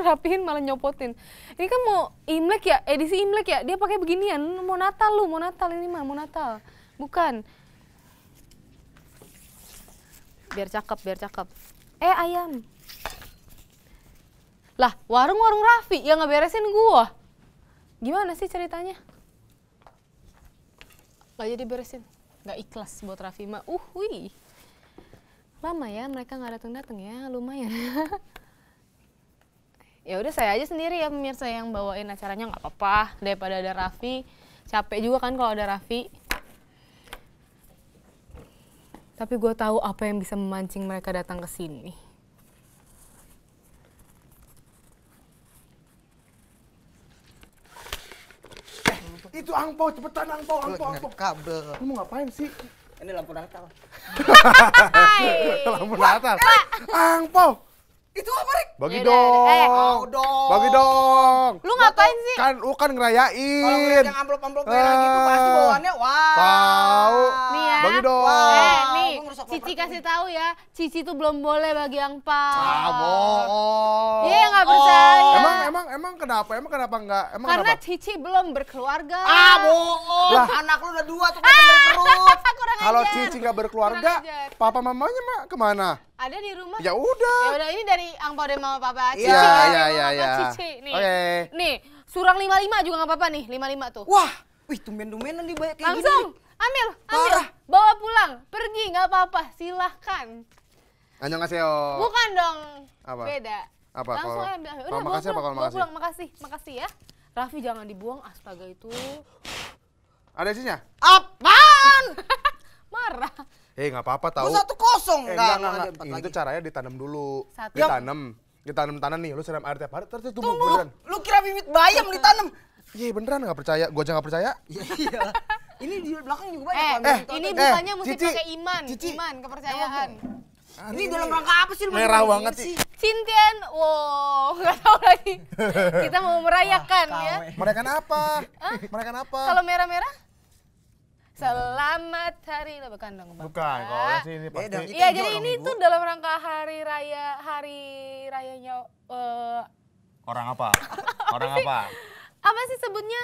disuruh rapihin malah nyopotin ini kan mau imlek ya edisi eh, imlek ya dia pakai beginian mau natal lu mau natal ini mah mau natal bukan biar cakep biar cakep eh ayam lah warung-warung Raffi yang ngeberesin gua gimana sih ceritanya gak jadi beresin gak ikhlas buat Raffi mah uh wih lama ya mereka nggak datang datang ya lumayan ya udah saya aja sendiri ya pemirsa yang bawain acaranya nggak apa-apa daripada ada Raffi capek juga kan kalau ada Raffi tapi gue tahu apa yang bisa memancing mereka datang ke sini eh, itu angpau cepetan angpau angpau angpau kabel lu mau ngapain sih ini lampu natal lampu natal angpau itu apa, Rik? Bagi Yaudah, eh, dong. Eh. dong. Bagi dong. Lu ngapain sih? Kan lu kan ngerayain. Kalau yang amplop-amplop merah gitu pasti bawaannya wah. Wow sok Cici kasih tahu ya, Cici tuh belum boleh bagi yang pak. Ah, bohong. Iya nggak percaya. Oh. Emang emang emang kenapa? Emang kenapa nggak? Emang Karena kenapa? Cici belum berkeluarga. Ah, bohong. Lah. Anak lu udah dua tuh kan berperut. Kalau Cici nggak berkeluarga, papa mamanya mak kemana? Ada di rumah. Ya udah. Ya udah ini dari angpau dari mama papa. Iya, Cici. Iya kan? iya iya. Ya. Cici nih. Oke. Okay. Nih, surang 55 juga nggak apa-apa nih, 55 tuh. Wah, wih tumben-tumbenan dibayar kayak Langsung. gini. Langsung ambil, ambil. Parah. Bawa pulang, pergi nggak apa-apa, silahkan. yo Bukan dong. Apa? Beda. Apa? Langsung kalau, ambil. Udah, kalau makasih pulang, apa kalau makasih? pulang, makasih. Makasih ya. Raffi jangan dibuang, astaga itu. Ada isinya? Apaan? Marah. Eh hey, nggak apa-apa tahu. satu kosong. Eh, enggak, enggak, enggak. enggak. Itu caranya ditanam dulu. Satu. Ditanam. Ditanam tanah nih, lu siram air tiap hari, terus tumbuh Tunggu. Lu kira bibit bayam ditanam? Iya beneran nggak percaya, gua aja nggak percaya. Iya. iya. Ini di belakang juga banyak. Eh, eh ini eh, bukannya eh, mesti pakai iman, Cici. iman kepercayaan. Ini, ini dalam rangka apa sih? Merah banget sih. Cintian, wow, nggak tahu lagi. Kita mau merayakan ah, ya. Merayakan apa? Merayakan apa? Kalau merah-merah? Selamat hari lah bukan dong, Bapak. Bukan, ah. kalau sih ini iya, pasti. Iya, jadi ini tuh dalam rangka hari raya hari rayanya uh, orang apa? orang apa? Apa sih sebutnya?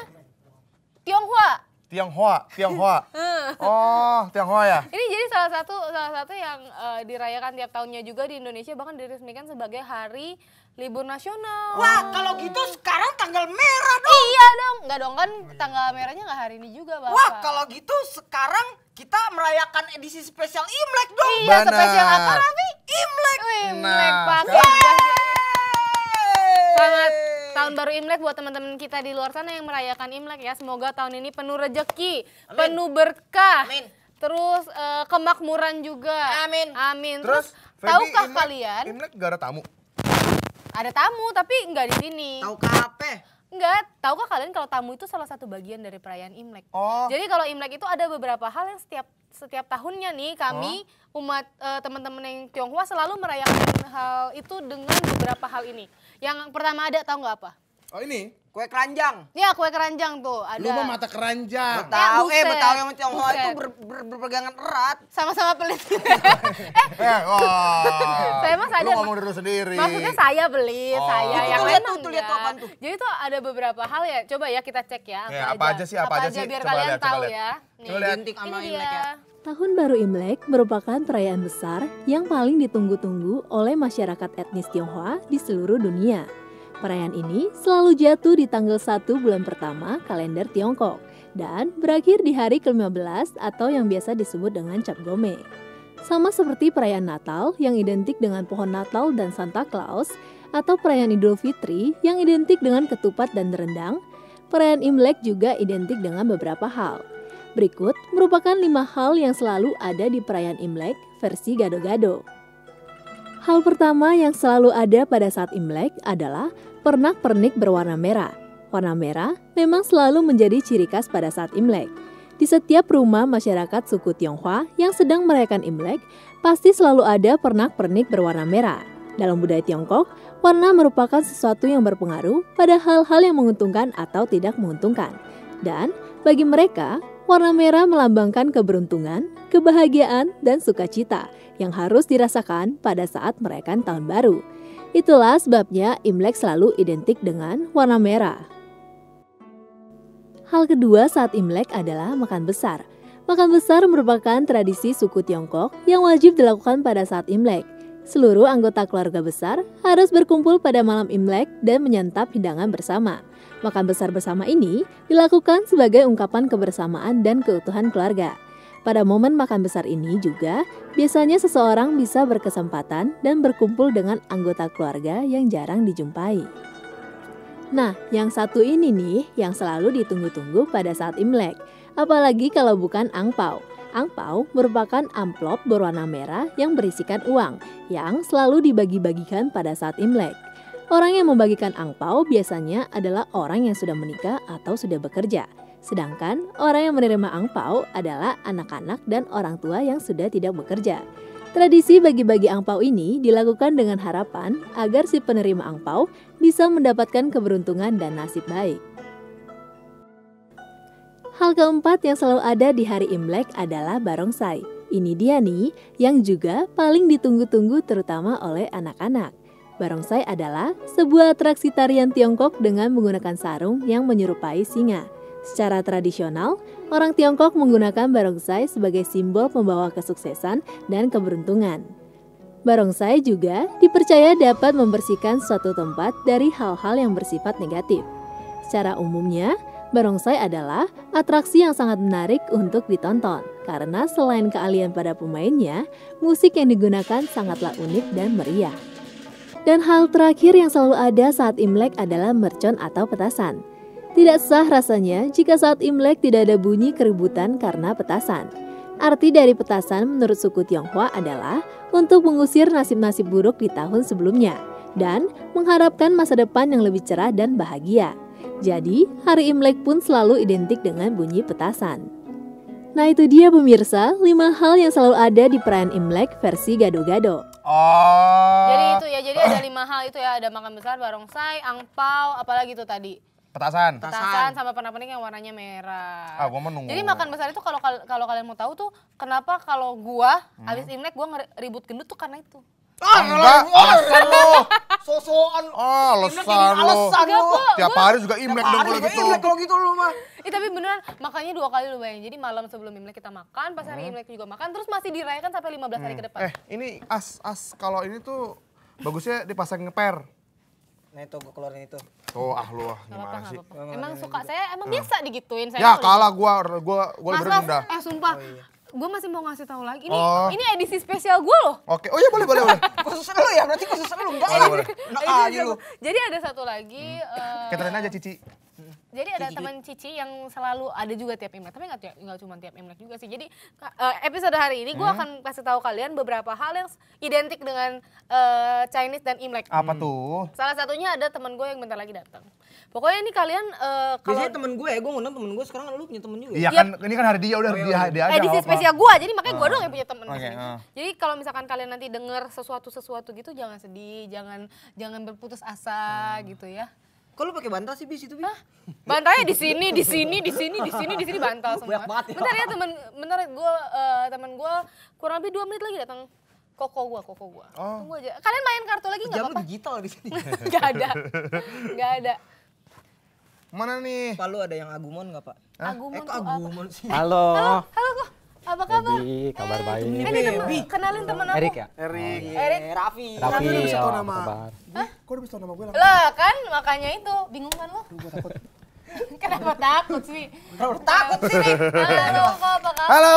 Tionghoa. Tionghoa, Tionghoa. Hmm. oh, Tionghoa ya. Ini jadi salah satu salah satu yang uh, dirayakan tiap tahunnya juga di Indonesia bahkan diresmikan sebagai hari libur nasional. Wah, kalau gitu sekarang tanggal merah dong. Iya dong, nggak dong kan tanggal merahnya nggak hari ini juga, Bapak. Wah, kalau gitu sekarang kita merayakan edisi spesial Imlek dong. Iya, spesial apa, nih? Imlek. Imlek nah, Selamat Tahun baru Imlek buat teman-teman kita di luar sana yang merayakan Imlek ya. Semoga tahun ini penuh rejeki, Amin. penuh berkah. Amin. Terus uh, kemakmuran juga. Amin. Amin. Terus, Terus tahukah Imlek, kalian? Imlek gak ada tamu. Ada tamu tapi nggak di sini. Tahu kape? Enggak, tahukah kalian kalau tamu itu salah satu bagian dari perayaan Imlek. Oh. Jadi kalau Imlek itu ada beberapa hal yang setiap setiap tahunnya nih kami oh. umat uh, teman-teman yang Tionghoa selalu merayakan hal itu dengan beberapa hal ini. Yang pertama ada tahu nggak apa? Oh ini Kue keranjang. Iya, kue keranjang tuh. Ada. Lu mah mata keranjang. Betawi, eh Betawi sama Tionghoa itu ber, ber, berpegangan erat. Sama-sama pelit. eh. eh wah. saya mah sadar. Lu ngomong dulu sendiri. Maksudnya saya pelit, oh. saya itu yang lain tuh, lihat tuh ya. apaan tuh. Jadi tuh ada beberapa hal ya. Coba ya kita cek ya. Apa, ya, apa aja. sih, apa, apa aja, aja sih. biar coba kalian lihat, tahu ya. Nih, coba lihat. Ini dia. ya. Tahun baru Imlek merupakan perayaan besar yang paling ditunggu-tunggu oleh masyarakat etnis Tionghoa di seluruh dunia. Perayaan ini selalu jatuh di tanggal 1 bulan pertama kalender Tiongkok dan berakhir di hari ke-15 atau yang biasa disebut dengan Cap Gome. Sama seperti perayaan Natal yang identik dengan pohon Natal dan Santa Claus, atau perayaan Idul Fitri yang identik dengan ketupat dan rendang, perayaan Imlek juga identik dengan beberapa hal. Berikut merupakan lima hal yang selalu ada di perayaan Imlek versi gado-gado. Hal pertama yang selalu ada pada saat Imlek adalah pernak-pernik berwarna merah. Warna merah memang selalu menjadi ciri khas pada saat Imlek. Di setiap rumah masyarakat suku Tionghoa yang sedang merayakan Imlek, pasti selalu ada pernak-pernik berwarna merah. Dalam budaya Tiongkok, warna merupakan sesuatu yang berpengaruh pada hal-hal yang menguntungkan atau tidak menguntungkan. Dan bagi mereka, warna merah melambangkan keberuntungan, kebahagiaan, dan sukacita – yang harus dirasakan pada saat merayakan tahun baru. Itulah sebabnya Imlek selalu identik dengan warna merah. Hal kedua saat Imlek adalah makan besar. Makan besar merupakan tradisi suku Tiongkok yang wajib dilakukan pada saat Imlek. Seluruh anggota keluarga besar harus berkumpul pada malam Imlek dan menyantap hidangan bersama. Makan besar bersama ini dilakukan sebagai ungkapan kebersamaan dan keutuhan keluarga. Pada momen makan besar ini juga, biasanya seseorang bisa berkesempatan dan berkumpul dengan anggota keluarga yang jarang dijumpai. Nah, yang satu ini nih yang selalu ditunggu-tunggu pada saat Imlek, apalagi kalau bukan angpau. Angpau merupakan amplop berwarna merah yang berisikan uang yang selalu dibagi-bagikan pada saat Imlek. Orang yang membagikan angpau biasanya adalah orang yang sudah menikah atau sudah bekerja. Sedangkan orang yang menerima angpau adalah anak-anak dan orang tua yang sudah tidak bekerja. Tradisi bagi-bagi angpau ini dilakukan dengan harapan agar si penerima angpau bisa mendapatkan keberuntungan dan nasib baik. Hal keempat yang selalu ada di hari Imlek adalah barongsai. Ini dia nih yang juga paling ditunggu-tunggu terutama oleh anak-anak. Barongsai adalah sebuah atraksi tarian Tiongkok dengan menggunakan sarung yang menyerupai singa. Secara tradisional, orang Tiongkok menggunakan barongsai sebagai simbol pembawa kesuksesan dan keberuntungan. Barongsai juga dipercaya dapat membersihkan suatu tempat dari hal-hal yang bersifat negatif. Secara umumnya, barongsai adalah atraksi yang sangat menarik untuk ditonton karena selain keahlian pada pemainnya, musik yang digunakan sangatlah unik dan meriah. Dan hal terakhir yang selalu ada saat Imlek adalah mercon atau petasan. Tidak sah rasanya jika saat Imlek tidak ada bunyi keributan karena petasan. Arti dari petasan menurut suku Tionghoa adalah untuk mengusir nasib-nasib buruk di tahun sebelumnya dan mengharapkan masa depan yang lebih cerah dan bahagia. Jadi, hari Imlek pun selalu identik dengan bunyi petasan. Nah itu dia pemirsa, 5 hal yang selalu ada di perayaan Imlek versi gado-gado. Oh. Jadi itu ya, jadi ada lima hal itu ya, ada makan besar, barongsai, angpau, apalagi itu tadi. Petasan. Petasan. Petasan sama pernah pening yang warnanya merah. Ah, gua menunggu. Jadi makan besar itu kalau kalau kalian mau tahu tuh kenapa kalau gua hmm. abis Imlek gua ribut gendut tuh karena itu. Ah, ah enggak, alasan lo. Sosokan. Ah, alasan lo. Tiap hari juga Imlek dong kalau gitu. Imlek kalau gitu lu mah. Eh, tapi beneran makanya dua kali lu bayangin. Jadi malam sebelum Imlek kita makan, pas hari hmm. Imlek juga makan, terus masih dirayakan sampai 15 hari hmm. ke depan. Eh, ini as as kalau ini tuh bagusnya dipasang ngeper nah itu gue keluarin itu. Tuh oh, ah lu ah gimana apa, sih? Apa -apa. Emang suka saya emang biasa digituin saya. Ya kalah gue gue gue rendah. Eh sumpah. Oh, iya gue masih mau ngasih tahu lagi. Ini oh. ini edisi spesial gue loh. Oke. Oh iya boleh boleh boleh. khusus lu ya berarti khusus lu enggak ya. Nah, ah, iya, Jadi ada satu lagi. Hmm. Uh... Eh, Keterin aja Cici. Jadi ada teman Cici yang selalu ada juga tiap Imlek, tapi nggak nggak cuma tiap Imlek juga sih. Jadi eh, episode hari ini gue akan kasih tahu kalian beberapa hal yang identik dengan uh, Chinese dan Imlek. Apa hmm. tuh? Salah satunya ada teman gue yang bentar lagi datang. Pokoknya ini kalian uh, kalau biasanya temen gue, ya, gue ngundang temen gue sekarang lu punya temen juga. Ya? Iya kan, ini kan hari dia udah oh, iya, dia, iya. dia Edisi spesial gue, jadi makanya gue ah. doang yang punya temen. Okay, uh. Jadi kalau misalkan kalian nanti dengar sesuatu sesuatu gitu jangan sedih, jangan jangan berputus asa hmm. gitu ya. Kok lu pakai bantal sih bis itu bis? Hah? Bantalnya di sini, di sini, di sini, di sini, di sini bantal semua. Banyak banget ya. Bentar ya temen, bentar ya. gue uh, temen gue kurang lebih dua menit lagi datang. Koko gue koko gue Oh. Tunggu aja. Kalian main kartu lagi nggak apa-apa? digital di sini. gak ada, gak ada. Mana nih? Palu ada yang Agumon nggak pak? Hah? Agumon eh, kok Agumon sih? Halo. Halo, halo kok. Apa kabar? Baby, kabar eh, baik. Ini baby. kenalin teman aku. Erik ya? Erik. Oh, iya. Erik. Raffi. Raffi. Raffi Raffi. tahu Raffi. Hah? Kok udah bisa tahu nama gue? Lah kan makanya itu. Bingung kan lo? Duh, gue takut. Kenapa takut sih? Kenapa takut sih? Halo, apa kabar? Halo.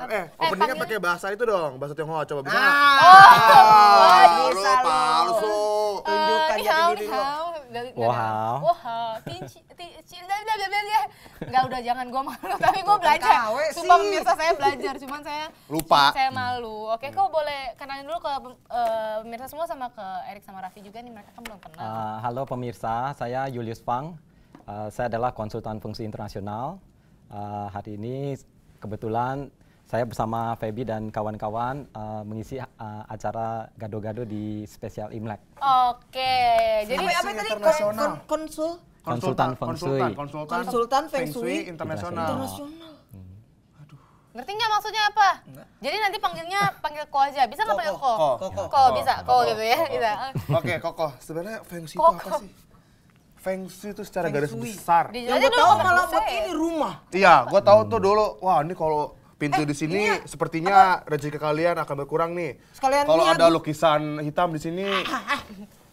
Eh, eh openingnya eh, pakai bahasa itu dong, bahasa Tionghoa coba bisa. Ah, oh, bisa lu palsu. Eh, Tunjukkan jadi diri lu. Wow. Wow, tinci udah biar ya. Enggak udah jangan gue malu, tapi gue belajar. Sumpah pemirsa saya belajar, cuman saya lupa. saya malu. Oke, kok hmm. boleh kenalin dulu ke eh, pemirsa semua sama ke Erik sama Raffi juga nih mereka kan belum kenal. Ah, halo pemirsa, saya Julius Pang. Ah, saya adalah konsultan fungsi internasional. Ah, hari ini kebetulan saya bersama Feby dan kawan-kawan uh, mengisi uh, acara gado-gado di spesial Imlek. Oke, jadi apa, tadi konsul? konsultan feng shui. Konsultan, konsultan, konsultan feng shui internasional. internasional. Hmm. Ngerti nggak maksudnya apa? Enggak. Jadi nanti panggilnya panggil ko aja. Bisa nggak panggil ko? Ko, ko, ko, bisa, ko, gitu ya. Bisa. Oke, ko. Sebenarnya feng shui itu apa sih? Feng Shui itu secara garis besar. Yang gue tahu kalau buat rumah. Iya, gue tahu tuh dulu. Wah, ini kalau pintu eh, di sini iya. sepertinya rezeki kalian akan berkurang nih. Kalau ada lukisan hitam di sini, ah, ah, ah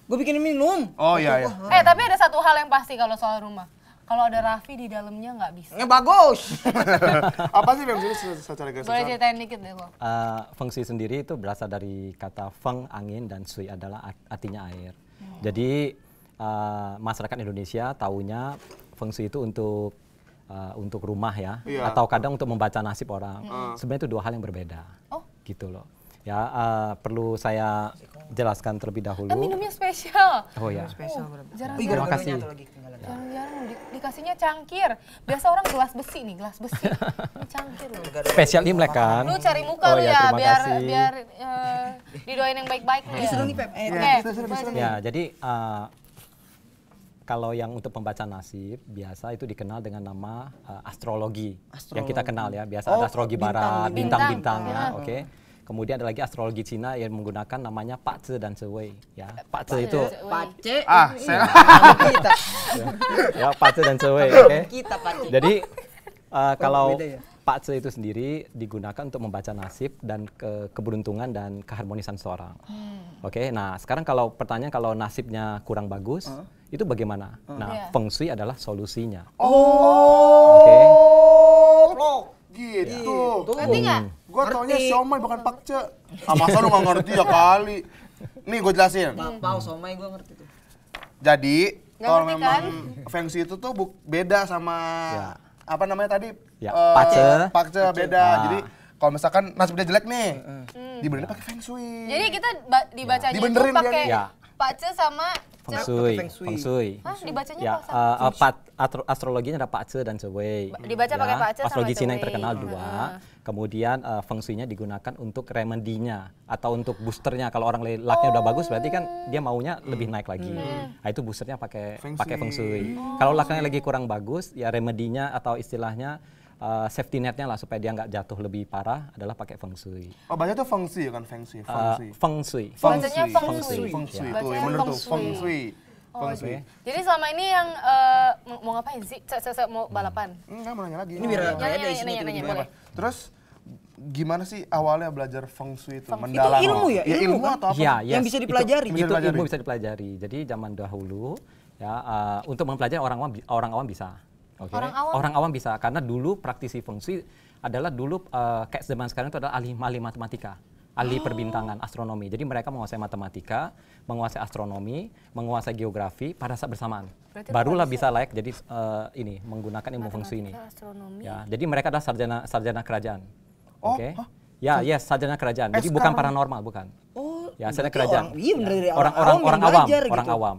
gue bikin minum. Oh iya iya. Eh tapi ada satu hal yang pasti kalau soal rumah. Kalau ada Raffi di dalamnya nggak bisa. Nggak bagus. Apa sih yang bisa secara garis Boleh ceritain dikit deh kok. Uh, eh, fungsi sendiri itu berasal dari kata feng angin dan sui adalah artinya air. Hmm. Jadi uh, masyarakat Indonesia taunya feng shui itu untuk uh, untuk rumah ya, yeah. atau kadang untuk membaca nasib orang. Hmm. hmm. Sebenarnya itu dua hal yang berbeda. Oh. Gitu loh. Ya uh, perlu saya jelaskan terlebih dahulu. Kan minumnya spesial. Oh ya. Spesial oh, jarang iya, kasih. Jarang-jarang di, dikasihnya cangkir. Biasa orang gelas besi nih, gelas besi. Ini cangkir loh. Spesial Imlek kan. Lu cari muka oh, iya, ya, ya biar kasih. biar uh, didoain yang baik-baik oh, iya. ya. nih. Disuruh nih, Pep. Eh, Ya, jadi uh, kalau yang untuk pembaca nasib biasa itu dikenal dengan nama uh, astrologi, astrologi yang kita kenal ya biasa oh, ada astrologi barat bintang-bintang ya, ya oke okay. Kemudian ada lagi astrologi Cina yang menggunakan namanya Pak Ce dan Cewei. Ya, Pak Ce itu Pak Ce. Ah, saya kita. ya, Pak Ce dan Cewei, Kita Pak Ce. Jadi uh, kalau Pakce Pak Ce itu sendiri digunakan untuk membaca nasib dan ke keberuntungan dan keharmonisan seorang. Oke, okay? nah sekarang kalau pertanyaan kalau nasibnya kurang bagus, uh. itu bagaimana? Uh. Nah, yeah. feng shui adalah solusinya. Oh. Oke. Okay? Gitu. Ya. Ngerti nggak? Gue taunya siomay bukan pakce. Ah, masa lu gak ngerti ya kali? Nih gue jelasin. bau siomay gue ngerti tuh. Jadi, kalau memang kan? feng shui itu tuh beda sama ya. apa namanya tadi? Ya, uh, pakce. Pakce beda. Ah. Jadi kalau misalkan nasibnya jelek nih, hmm. dibenerin pakai feng shui. Jadi kita dibacanya dibenerin pakai ya. Pace sama Feng Shui. Feng Shui. dibacanya ya, apa? Uh, astrologinya ada Pace dan Sowei. Dibaca ya, pakai Pace sama Astrologi Cina yang terkenal dua. Kemudian uh, Feng Shui-nya digunakan untuk remedinya atau untuk boosternya. Kalau orang lelaknya oh. udah bagus berarti kan oh. dia maunya lebih naik lagi. Hmm. Nah, itu boosternya pakai pakai Feng Shui. Feng shui. Oh. Kalau lelaknya lagi kurang bagus ya remedinya atau istilahnya uh, safety netnya lah supaya dia nggak jatuh lebih parah adalah pakai feng shui. Oh baca tuh feng shui ya kan feng shui. Feng shui. Uh, eh, feng shui. Feng shui. Feng shui. Feng shui. Feng shui. feng shui. Oh, Jadi selama ini yang uh, mau ngapain sih? Saya -se mau hmm. balapan? Enggak, hmm, mau nanya lagi. Ini biar nanya, nanya, nanya, nanya, nanya, Terus gimana sih awalnya belajar feng shui itu? Feng Mendalam itu ilmu ya? ya ilmu, ya, ilmu kan? atau apa? Ya, yes. Yang bisa dipelajari. Itu, itu ilmu bisa dipelajari. Jadi zaman dahulu ya uh, untuk mempelajari orang awam orang awam bisa. Okay. Orang awam orang awam bisa karena dulu praktisi fungsi adalah dulu uh, kayak zaman sekarang itu adalah ahli, ahli matematika, ahli oh. perbintangan, astronomi. Jadi mereka menguasai matematika, menguasai astronomi, menguasai geografi pada saat bersamaan. Berarti Barulah bisa layak jadi uh, ini menggunakan ilmu fungsi ini. Astronomi. Ya, jadi mereka adalah sarjana sarjana kerajaan. Oh, Oke. Okay? Ya, yes, sarjana kerajaan. Eh, jadi SK. bukan paranormal, bukan. Oh, ya, sarjana kerajaan. Orang, iya, orang, orang, orang, orang awam, gitu. orang awam.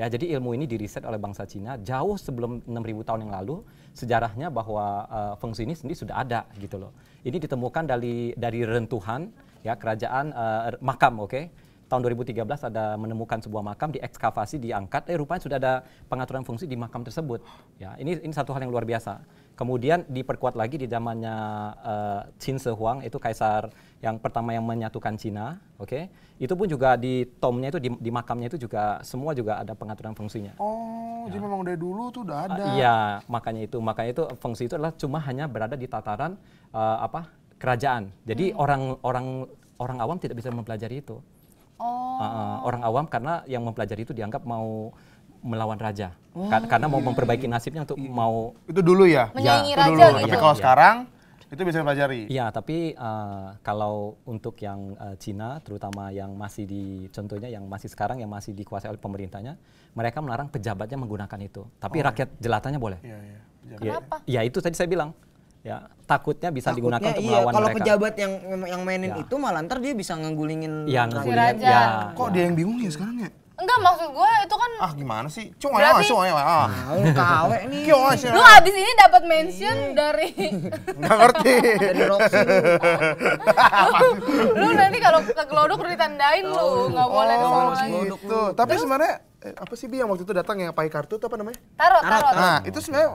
Ya, jadi ilmu ini diriset oleh bangsa Cina jauh sebelum 6000 tahun yang lalu sejarahnya bahwa uh, eh, fungsi ini sendiri sudah ada gitu loh. Ini ditemukan dari dari rentuhan ya kerajaan uh, makam, oke. Okay? Tahun 2013 ada menemukan sebuah makam diekskavasi diangkat eh rupanya sudah ada pengaturan fungsi di makam tersebut. Ya, ini ini satu hal yang luar biasa. Kemudian diperkuat lagi di zamannya uh, eh, Qin Shi Huang itu kaisar yang pertama yang menyatukan Cina, oke? Okay? Itu pun juga di tomnya itu di, di makamnya itu juga semua juga ada pengaturan fungsinya. Oh, ya. jadi memang dari dulu tuh udah ada. Uh, iya, makanya itu makanya itu fungsi itu adalah cuma hanya berada di tataran uh, apa? kerajaan. Jadi orang-orang hmm. orang awam tidak bisa mempelajari itu. Oh. Uh, orang awam karena yang mempelajari itu dianggap mau melawan raja. Oh, Karena mau iya. memperbaiki nasibnya untuk iya. mau itu dulu ya. ya, itu Dulu. Gitu. Tapi ya? kalau ya. sekarang itu bisa dipelajari. Iya, tapi uh, kalau untuk yang uh, Cina, terutama yang masih di contohnya yang masih sekarang yang masih dikuasai oleh pemerintahnya, mereka melarang pejabatnya menggunakan itu. Tapi oh. rakyat jelatanya boleh. Iya, iya. iya. Kenapa? Ya, itu tadi saya bilang ya takutnya bisa takutnya digunakan iya, untuk melawan kalau pejabat yang yang mainin ya. itu malah ntar dia bisa ngegulingin ya, raja. Ya, kok ya. dia yang bingung ya sekarang ya Enggak maksud gue itu kan Ah gimana sih? Cuma ya langsung ya. Ah, kawe nih. Kyo Lu abis ini dapat mention iya. dari Enggak ngerti. Dari Roxy lu. nanti kalau ke Glodok ditandain lu, enggak oh. boleh ke oh, sana lagi. Gitu. Tapi sebenarnya eh, apa sih Bi yang waktu itu datang yang pakai kartu itu apa namanya? Tarot, tarot. Nah, itu sebenarnya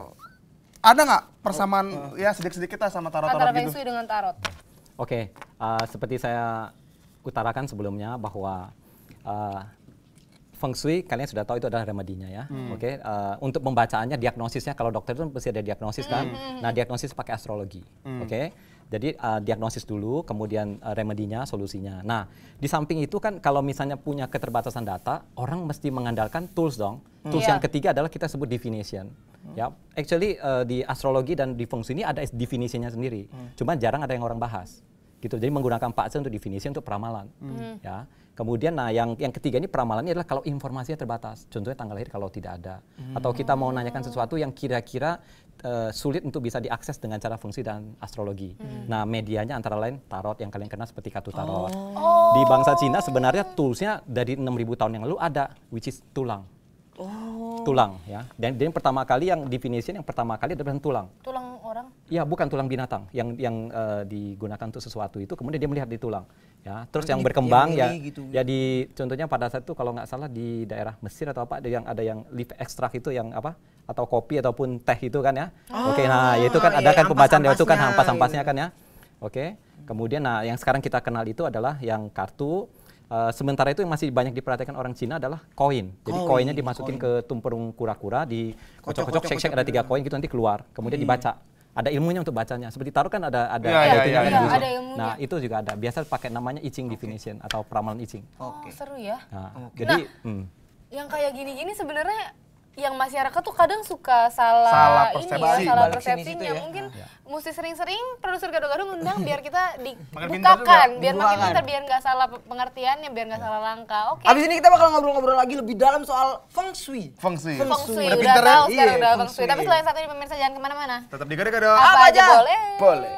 ada nggak persamaan oh. ya sedikit-sedikit lah sama tarot-tarot gitu? Antara dengan tarot. Oke, eh, seperti saya utarakan sebelumnya bahwa uh, feng shui kalian sudah tahu itu adalah remedinya ya. Hmm. Oke, okay? uh, eh, untuk pembacaannya diagnosisnya kalau dokter itu mesti ada diagnosis kan. Hmm. Nah, diagnosis pakai astrologi. Hmm. Oke. Okay? Jadi uh, diagnosis dulu, kemudian uh, remedinya, solusinya. Nah, di samping itu kan kalau misalnya punya keterbatasan data, orang mesti mengandalkan tools dong. Hmm. Tools yeah. yang ketiga adalah kita sebut definition. Hmm. Ya, actually uh, di astrologi dan di fungsi ini ada definisinya sendiri. Hmm. Cuma jarang ada yang orang bahas gitu. Jadi menggunakan paksa untuk definisi untuk peramalan. Hmm. hmm. Ya. Kemudian nah yang yang ketiga ini peramalan adalah kalau informasinya terbatas. Contohnya tanggal lahir kalau tidak ada hmm. atau kita mau nanyakan sesuatu yang kira-kira uh, sulit untuk bisa diakses dengan cara fungsi dan astrologi. Hmm. Nah, medianya antara lain tarot yang kalian kenal seperti kartu tarot. Oh. Di bangsa Cina sebenarnya toolsnya dari 6000 tahun yang lalu ada which is tulang. Oh. Tulang ya. Dan, dan yang pertama kali yang definisi yang pertama kali adalah tulang. Tulang Ya, bukan tulang binatang yang yang uh, digunakan untuk sesuatu itu kemudian dia melihat di tulang. Ya, terus yang berkembang yang ya gitu. ya di contohnya pada saat itu kalau nggak salah di daerah Mesir atau apa ada yang ada yang leaf extract itu yang apa atau kopi ataupun teh itu kan ya. Oh, Oke, nah ya itu kan iya, ada kan iya, pembacaan dia itu kan hampas-hampasnya iya, kan ya. Oke. Kemudian nah yang sekarang kita kenal itu adalah yang kartu Uh, sementara itu yang masih banyak diperhatikan orang Cina adalah koin. Jadi koinnya dimasukin coin. ke tumpeng kura-kura, dikocok-kocok, cek-cek ada tiga koin gitu nanti keluar, kemudian dibaca ada ilmunya untuk bacanya. Seperti taruh kan ada ada ya, ada, ya, ya, ya. ada ilmunya. Nah, itu juga ada. Biasa pakai namanya Icing okay. definition atau peramalan itching. Oh, okay. seru ya. Nah, okay. Jadi nah, hmm. yang kayak gini-gini sebenarnya yang masyarakat tuh kadang suka salah, salah ini ya, salah persepsinya. Ya. Mungkin ya. mesti sering-sering produser gado-gado ngundang biar kita dibukakan, biar makin pintar, biar nggak salah pengertiannya, biar nggak ya. salah langkah. Oke. Okay. Abis ini kita bakal ngobrol-ngobrol lagi lebih dalam soal feng shui. Feng shui. Feng shui. Feng shui. Udah, ya? tahu sekarang iya, udah feng shui. Tapi selain satu ini pemirsa jangan kemana-mana. Tetap di gado-gado. Apa, Apa aja? Boleh. Boleh.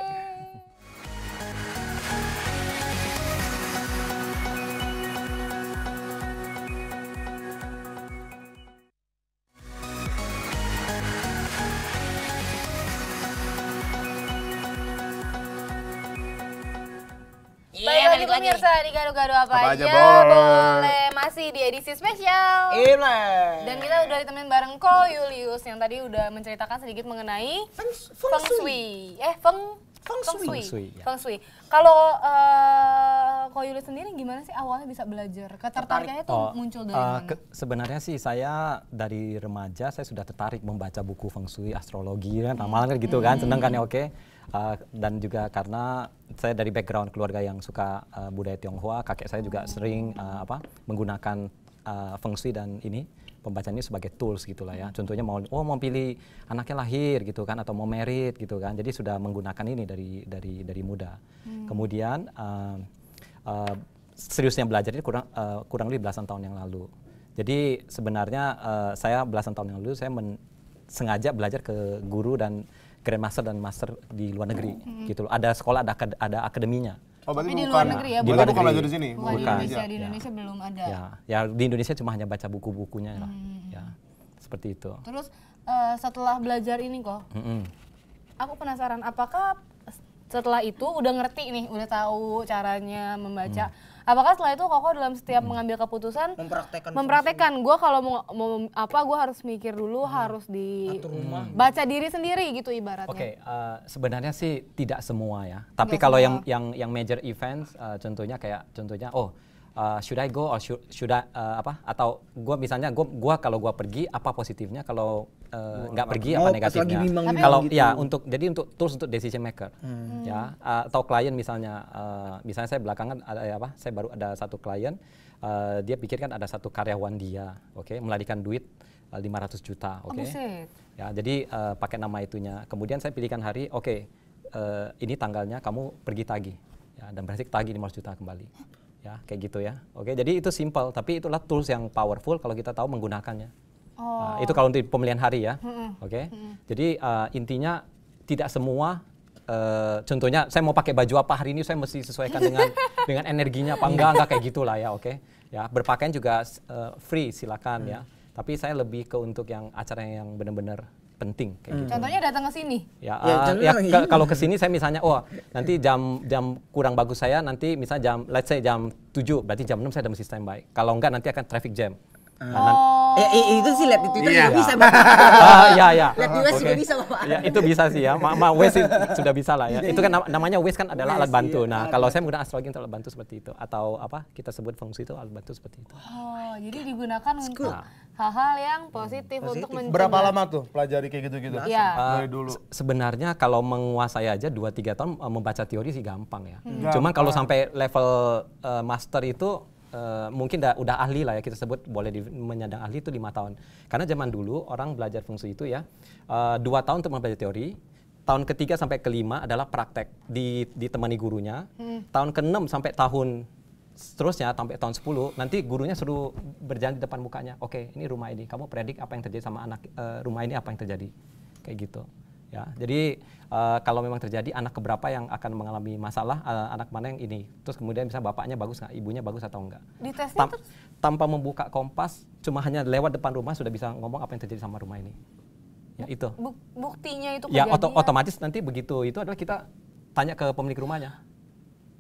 Pemirsa di gado-gado apa, apa aja, aja boleh. boleh. Masih di edisi spesial. Imlek. Iya. Dan kita udah ditemenin bareng Ko Julius yang tadi udah menceritakan sedikit mengenai feng, feng, feng shui. Eh, feng Feng Shui. Feng Shui. shui ya. Feng Shui. Kalau uh, Ko Julius sendiri gimana sih awalnya bisa belajar? Ketertarikannya itu oh, muncul dari uh, mana? Ke, sebenarnya sih saya dari remaja saya sudah tertarik membaca buku Feng Shui, astrologi, kan, ramalan hmm. gitu kan, hmm. seneng kan ya oke. Okay? uh, dan juga karena saya dari background keluarga yang suka uh, budaya Tionghoa, kakek saya juga sering uh, apa menggunakan uh, feng dan ini pembacaan ini sebagai tools gitulah ya. Contohnya mau oh mau pilih anaknya lahir gitu kan atau mau merit gitu kan. Jadi sudah menggunakan ini dari dari dari muda. Hmm. Kemudian uh, uh, seriusnya belajar ini kurang uh, kurang lebih belasan tahun yang lalu. Jadi sebenarnya uh, saya belasan tahun yang lalu saya men sengaja belajar ke guru dan grandmaster dan master di luar negeri hmm. hmm. gitu loh. Ada sekolah ada akad ada akademinya. Oh, berarti di luar negeri ya, di luar bukan belajar di sini. Bukan, bukan. di ya. Indonesia, di ya. Indonesia ya. belum ada. Ya. ya, di Indonesia cuma hanya baca buku-bukunya lah. Hmm. hmm, hmm. Ya. Seperti itu. Terus uh, setelah belajar ini kok. Hmm -hmm. Aku penasaran apakah setelah itu udah ngerti nih, udah tahu caranya membaca. Hmm apakah setelah itu koko dalam setiap hmm. mengambil keputusan mempraktekkan mempraktekan, gue kalau mau, mau apa gue harus mikir dulu hmm. harus di hmm. baca diri sendiri gitu ibaratnya oke okay, uh, eh, sebenarnya sih tidak semua ya tapi kalau yang yang yang major events uh, contohnya kayak contohnya oh Uh, should I go or should, should I, uh, apa atau gue misalnya gue gua kalau gue pergi apa positifnya kalau Eh, nggak uh, pergi apa negatifnya. Kalau gitu. ya untuk jadi untuk tools untuk decision maker. Hmm. Ya, uh, atau klien misalnya uh, misalnya saya belakangan ada ya apa? Saya baru ada satu klien uh, dia pikirkan ada satu karyawan dia, oke, okay, melarikan duit uh, 500 juta, oh, oke. Okay. Oh, ya, jadi uh, pakai nama itunya. Kemudian saya pilihkan hari, oke, okay, uh, ini tanggalnya kamu pergi tagih. Ya, dan berarti tagih 500 juta kembali. Ya, kayak gitu ya. Oke, okay, jadi itu simple, tapi itulah tools yang powerful kalau kita tahu menggunakannya. Oh. Uh, itu kalau untuk pemilihan hari ya. Oke. Okay? Jadi uh, intinya tidak semua uh, contohnya saya mau pakai baju apa hari ini saya mesti sesuaikan dengan dengan energinya apa enggak enggak kayak gitulah ya, oke. Okay? Ya, berpakaian juga uh, free silakan hmm. ya. Mm. Tapi saya lebih ke untuk yang acara yang benar-benar penting kayak hmm. gitu. Contohnya datang ke sini. Ya, ya, ah, ya ke, kalau ke sini saya misalnya oh nanti jam jam kurang bagus saya nanti misalnya jam let's say jam 7 berarti jam 6 saya udah mesti standby. Kalau enggak nanti akan traffic jam. Oh. Eh, eh, itu sih lihat di Twitter yeah. bisa, Bapak. ya, ya. Lihat di West okay. juga bisa, Bapak. Ya, itu bisa sih ya. Ma, ma West sudah bisa lah ya. Iya, itu kan iya. namanya west kan adalah alat bantu. Iya. Nah, kalau saya menggunakan astrologi untuk alat bantu seperti itu atau apa kita sebut fungsi itu alat bantu seperti itu. Oh, jadi nah. digunakan untuk hal-hal yang positif, positif. untuk mencegah. Berapa lama tuh pelajari kayak gitu-gitu? Iya. Uh, dulu. Sebenarnya kalau menguasai aja 2 3 tahun eh, membaca teori sih gampang ya. Hmm. Gampang. Cuman kalau sampai level uh, master itu Eh, mungkin da, udah ahli lah ya kita sebut boleh di, menyandang ahli itu lima tahun karena zaman dulu orang belajar fungsi itu ya uh, dua tahun untuk mempelajari teori tahun ketiga sampai kelima adalah praktek di, ditemani gurunya hmm. tahun keenam sampai tahun seterusnya sampai tahun sepuluh nanti gurunya suruh berjalan di depan mukanya oke okay, ini rumah ini kamu predik apa yang terjadi sama anak uh, rumah ini apa yang terjadi kayak gitu Ya, jadi uh, kalau memang terjadi anak keberapa yang akan mengalami masalah, uh, anak mana yang ini. Terus kemudian bisa bapaknya bagus nggak, ibunya bagus atau enggak. Tam terus? Tanpa membuka kompas, cuma hanya lewat depan rumah sudah bisa ngomong apa yang terjadi sama rumah ini. Ya itu. Buktinya itu Ya oto otomatis nanti begitu itu adalah kita tanya ke pemilik rumahnya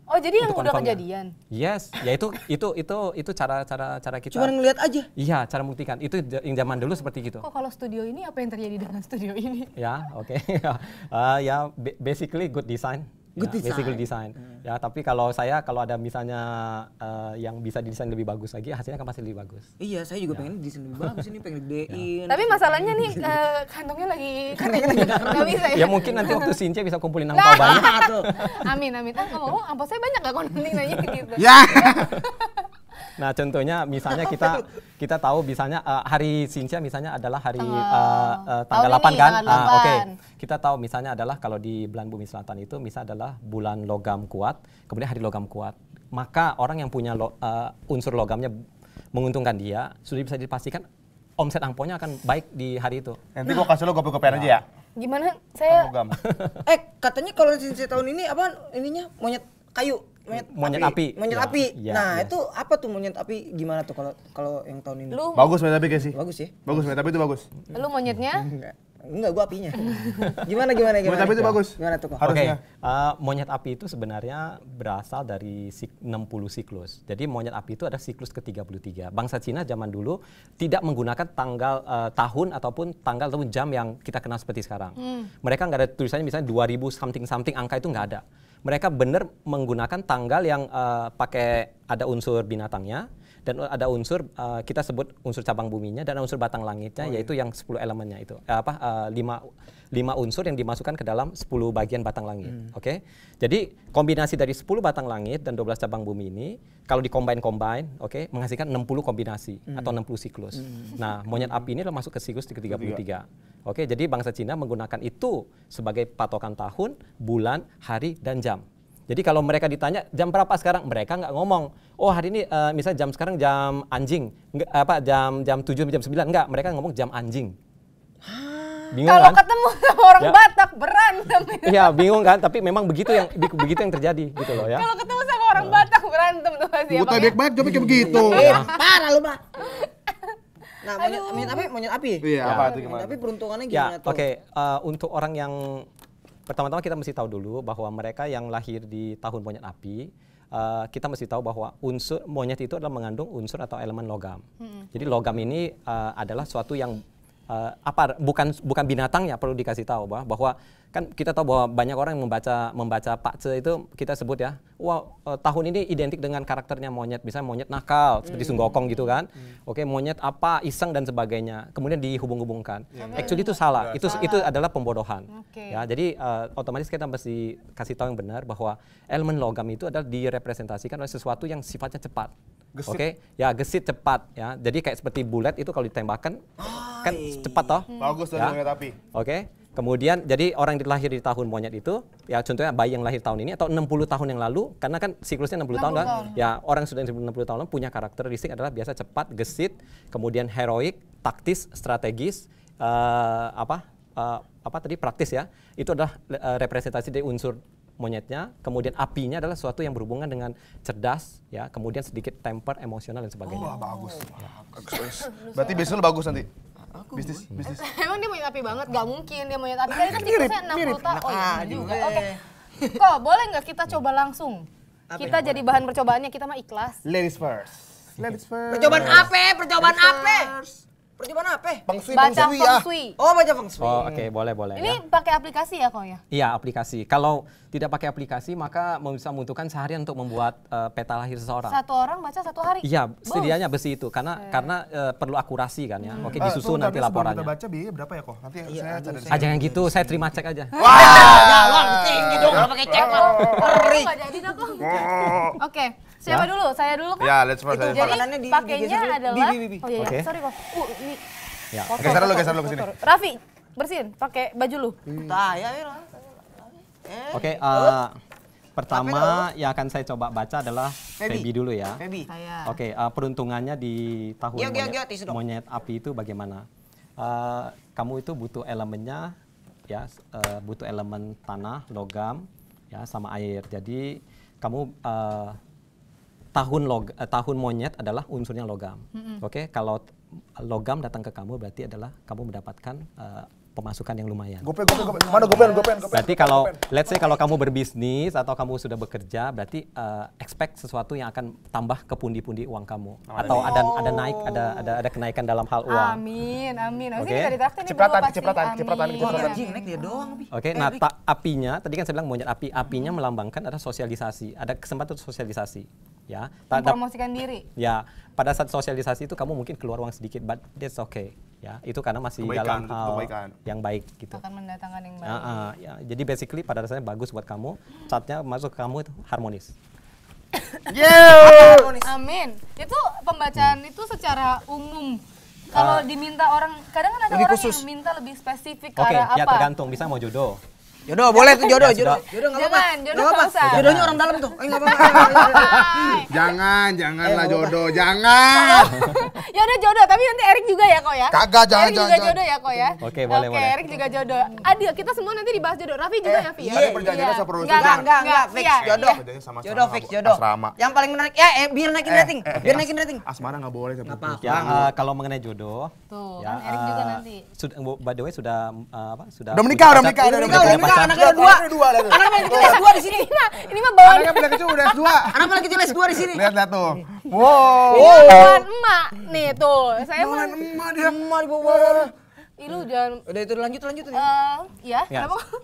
Oh jadi yang udah kejadian? Yes, ya itu itu itu itu cara cara cara kita. Cuma ngelihat aja. Iya, cara membuktikan itu yang zaman dulu seperti gitu. Kok kalau studio ini apa yang terjadi dengan studio ini? ya, oke. Okay. uh, ah, ya, basically good design. Good ya, design. Basically design. Hmm. Ya, tapi kalau saya kalau ada misalnya uh, yang bisa didesain lebih bagus lagi, hasilnya kan pasti lebih bagus. Iya, saya juga ya. pengen desain lebih bagus ini, pengen gedein. Ya. Tapi masalahnya nih uh, kantongnya lagi kantongnya lagi enggak bisa ya. Ya mungkin nanti waktu Since bisa kumpulin nah. angpau nah. banyak. amin amin. Ah, ngomong-ngomong angpau saya banyak gak kalau nanti nanya gitu. Ya. Nah, contohnya misalnya kita kita tahu misalnya uh, hari Sinja misalnya adalah hari uh, uh, tanggal oh, delapan 8 ini, kan? Uh, Oke. Okay. Kita tahu misalnya adalah kalau di bulan bumi selatan itu misalnya adalah bulan logam kuat, kemudian hari logam kuat. Maka orang yang punya lo, uh, unsur logamnya menguntungkan dia, sudah bisa dipastikan omset angponya akan baik di hari itu. Nanti nah. gua kasih lo gope-gopean nah. aja ya. Gimana? Kan Saya Eh, katanya kalau Sinja tahun ini apa ininya monyet kayu monyet, monyet api. api. Monyet ya, api. Ya, nah, ya. itu apa tuh monyet api? Gimana tuh kalau kalau yang tahun ini? Lu, bagus monyet api sih? Bagus ya. Bagus monyet api itu bagus. Lu monyetnya? Enggak. Enggak, gua apinya. gimana gimana gimana? Monyet api itu bagus. Gimana tuh kok? Harusnya. Okay. Uh, eh, monyet api itu sebenarnya berasal dari 60 siklus. Jadi monyet api itu ada siklus ke-33. Bangsa Cina zaman dulu tidak menggunakan tanggal uh, tahun ataupun tanggal ataupun jam yang kita kenal seperti sekarang. Hmm. Mereka nggak ada tulisannya misalnya 2000 something something angka itu nggak ada mereka benar menggunakan tanggal yang uh, pakai ada unsur binatangnya dan uh, ada unsur uh, kita sebut unsur cabang buminya dan unsur batang langitnya oh, iya. yaitu yang 10 elemennya itu eh, apa uh, lima, lima unsur yang dimasukkan ke dalam 10 bagian batang langit hmm. oke okay? jadi kombinasi dari 10 batang langit dan 12 cabang bumi ini kalau dikombin combine oke okay, menghasilkan 60 kombinasi hmm. atau 60 siklus hmm. nah monyet api ini masuk ke siklus ke-33 oke okay? jadi bangsa Cina menggunakan itu sebagai patokan tahun bulan hari dan jam jadi kalau mereka ditanya jam berapa sekarang, mereka nggak ngomong. Oh hari ini uh, eh, misalnya jam sekarang jam anjing, nggak, apa jam jam tujuh jam sembilan nggak? Mereka ngomong jam anjing. Ah, bingung kalau kan? ketemu sama orang ya. Batak berantem. Iya bingung kan, tapi memang begitu yang begitu yang terjadi gitu loh ya. Kalau ketemu sama orang uh. Batak berantem tuh pasti. Ya, Buta tadi baik coba kayak begitu. Iya. Iya. Parah lu pak. Nah, monyet, monyet api, ya? monyet api. Iya, ya. apa itu gimana? Tapi peruntungannya gimana ya, tuh? Oke, okay. uh, eh, untuk orang yang pertama-tama kita mesti tahu dulu bahwa mereka yang lahir di tahun monyet api Uh, kita mesti tahu bahwa unsur monyet itu adalah mengandung unsur atau elemen logam. -hmm. Jadi logam ini uh, adalah suatu yang uh, apa bukan bukan ya perlu dikasih tahu bahwa, bahwa kan kita tahu bahwa banyak orang yang membaca membaca pakce itu kita sebut ya wow eh, tahun ini identik dengan karakternya monyet bisa monyet nakal seperti hmm. sunggokong gitu kan hmm. oke monyet apa iseng dan sebagainya kemudian dihubung-hubungkan yeah. actually itu salah yeah. Iya, itu salah. itu adalah pembodohan okay. ya jadi uh, otomatis kita mesti kasih tahu yang benar bahwa elemen logam itu adalah direpresentasikan oleh sesuatu yang sifatnya cepat Oke, okay? ya gesit cepat ya. Jadi kayak seperti bulat itu kalau ditembakkan oh, kan cepat toh. Bagus dari ya. Oke. Okay? Kemudian jadi orang yang lahir di tahun monyet itu ya contohnya bayi yang lahir tahun ini atau 60 tahun yang lalu karena kan siklusnya 60, 60 tahun, tahun. Kan? ya orang yang sudah 60 tahun punya karakteristik adalah biasa cepat, gesit, kemudian heroik, taktis, strategis, uh, apa uh, apa tadi praktis ya. Itu adalah uh, representasi dari unsur monyetnya, kemudian apinya adalah sesuatu yang berhubungan dengan cerdas, ya, kemudian sedikit temper, emosional dan sebagainya. Oh, bagus. Ya. bagus. Berarti bisnis bagus nanti. Aku bisnis, gue. bisnis. Emang dia monyet api banget, gak mungkin dia monyet api. Tadi kan tikusnya 60 tahun. Oh, iya nah, juga. Oke. Okay. Kok boleh nggak kita coba langsung? Apa kita jadi bahan percobaannya, kita mah ikhlas. Ladies first. Ladies first. Percobaan apa? Percobaan apa? Percobaan apa? Pengsui, baca Sui ya. Oh, baca Sui. Oh, oke, okay, boleh, boleh. Ini ya. pakai aplikasi ya, kok ya? Iya, aplikasi. Kalau tidak pakai aplikasi, maka bisa membutuhkan sehari untuk membuat uh, peta lahir seseorang. Satu orang baca satu hari. Iya, sedianya besi itu karena okay. karena uh, perlu akurasi kan ya. Hmm. Oke, okay, disusun uh, nanti laporannya. Kita baca biaya berapa ya, kok? Nanti iya, saya Aja yang gitu, saya terima cek aja. Wah, ya, tinggi dong kalau pakai cek, Ngeri. Oke. Siapa dulu? Saya dulu kan? Ya, let's first. Itu, jadi pakainya adalah... Oh iya, iya. sorry uh, ya. kok. oke geser lu, geser lu ke Raffi, bersihin pakai baju lu. Hmm. ya, eh, Oke, eh. Eh, pertama yang akan saya coba baca adalah Feby dulu ya. Feby. Oke, peruntungannya di tahun ini monyet, api itu bagaimana? kamu itu butuh elemennya, ya, butuh elemen tanah, logam, ya, sama air. Jadi kamu tahun log uh, tahun monyet adalah unsurnya logam. Mm -hmm. Oke, okay? kalau logam datang ke kamu berarti adalah kamu mendapatkan eh, pemasukan yang lumayan. Gopen, gopen, Mana gopen, gopen, Berarti kalau, let's say kalau kamu berbisnis atau kamu sudah bekerja, berarti uh, expect sesuatu yang akan tambah ke pundi-pundi uang kamu. Amin. Oh, atau iya. ada ada naik, ada ada ada kenaikan dalam hal uang. Amin, amin. Oke. Okay. Cipratan, cipratan, cipratan, cipratan. Oke, eh, nah ta, apinya, tadi kan saya bilang monyet api, apinya melambangkan ada sosialisasi, ada kesempatan sosialisasi. Ya, mempromosikan diri. Ya, pada saat sosialisasi itu kamu mungkin keluar uang sedikit, but that's okay ya itu karena masih kebaikan, dalam hal kebaikan. yang baik gitu akan mendatangkan yang baik uh, uh, ya. jadi basically pada dasarnya bagus buat kamu saatnya masuk ke kamu itu harmonis yeah. harmonis amin itu pembacaan hmm. itu secara umum kalau uh, diminta orang kadang kan ada orang khusus. yang minta lebih spesifik okay, ke arah ya, apa tergantung bisa mau jodoh Jodoh boleh tuh jodoh, jodoh. Jodoh enggak apa-apa. Jodoh enggak apa-apa. Jodohnya orang dalam tuh. Eh enggak apa-apa. Jangan, janganlah eh, jodoh, jangan. Ya udah jodoh, tapi nanti Erik juga ya kok ya. Kagak, jangan, Erik juga jodoh ya kok ya. Oke, boleh, boleh. Oke, Erik juga jodoh. Adil, kita semua nanti dibahas jodoh. Raffi juga eh, ya, Fi ya? Iya, Tapi perjanjiannya sama produser. Enggak, enggak, enggak, ya? fix jodoh. Jodoh fix jodoh. Asrama. Yang paling menarik ya eh, biar naikin rating. Biar naikin rating. Asmara enggak boleh tapi. Yang kalau mengenai jodoh. Tuh, kan ya, Erik juga nanti. By the way sudah apa? Sudah Sudah menikah, sudah menikah, menikah. Anaknya anak ada dua. dua anaknya paling kecil S2 di sini. Nah, ini mah bawaan. Anaknya paling kecil udah S2. Anak paling kecil S2 di sini. Lihat lihat tuh. Wow. Bukan emak nih tuh. Saya bukan emak dia. Emak di bawah. Ih lu jangan. Udah itu lanjut lanjut nih. Eh, uh, iya, ya, kenapa? Oke,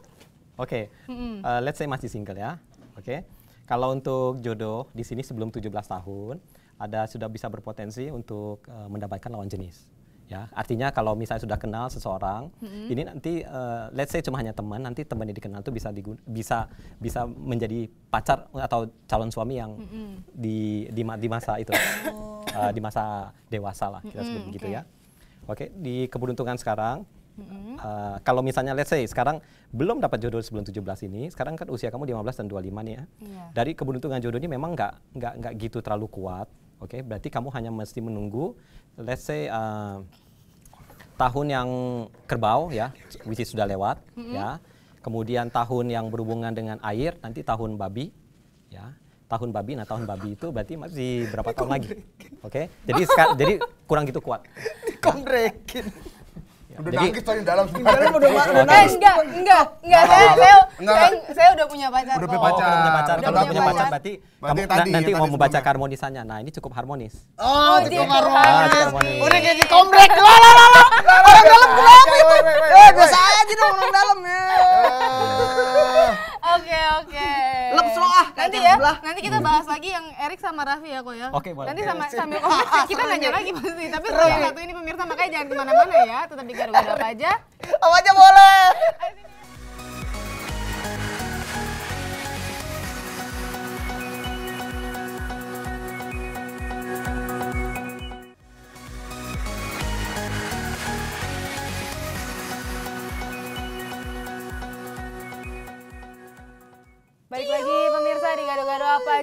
okay. uh, eh, let's say masih single ya. Oke, okay. kalau untuk jodoh di sini sebelum 17 tahun ada sudah bisa berpotensi untuk uh, mendapatkan lawan jenis ya artinya kalau misalnya sudah kenal seseorang hmm ini nanti uh, let's say cuma hanya teman nanti teman yang dikenal itu bisa digun- bisa bisa menjadi pacar atau calon suami yang hmm di, di di masa itu oh. uh, di masa dewasa lah kita mm-hmm. sebut begitu okay. ya oke okay, di keberuntungan sekarang Mm-hmm. Uh, kalau misalnya let's say sekarang belum dapat jodoh sebelum 17 ini, sekarang kan usia kamu 15 dan 25 nih ya. Yeah. Dari keberuntungan jodoh memang nggak nggak nggak gitu terlalu kuat. Oke, okay? berarti kamu hanya mesti menunggu let's say uh, tahun yang kerbau ya, which is sudah lewat mm -hmm. ya. Kemudian tahun yang berhubungan dengan air nanti tahun babi ya. Tahun babi nah tahun babi itu berarti masih berapa tahun lagi? Oke. Okay? Jadi jadi kurang gitu kuat. Dikombrekin. Ya. Udah Jadi, nangis tadi dalam sebenarnya. Dalam udah nangis. Okay. Eh, enggak, enggak, enggak. Saya, saya, enggak. saya udah punya pacar. Udah punya pacar. Oh, udah punya pacar. Udah Kalau punya pacar berarti, berarti kamu, tadi, nanti mau membaca harmonisannya. Nah, ini cukup harmonis. Oh, oh ah, cukup harmonis. Unik lah. Nanti kita bahas lagi yang Erik sama Raffi ya kok ya. Oke, okay, boleh. Nanti sama sambil komentar kita nanya lagi pasti. Tapi kalau yang satu ini pemirsa makanya jangan kemana mana ya, tetap di garuda apa aja. Apa aja boleh.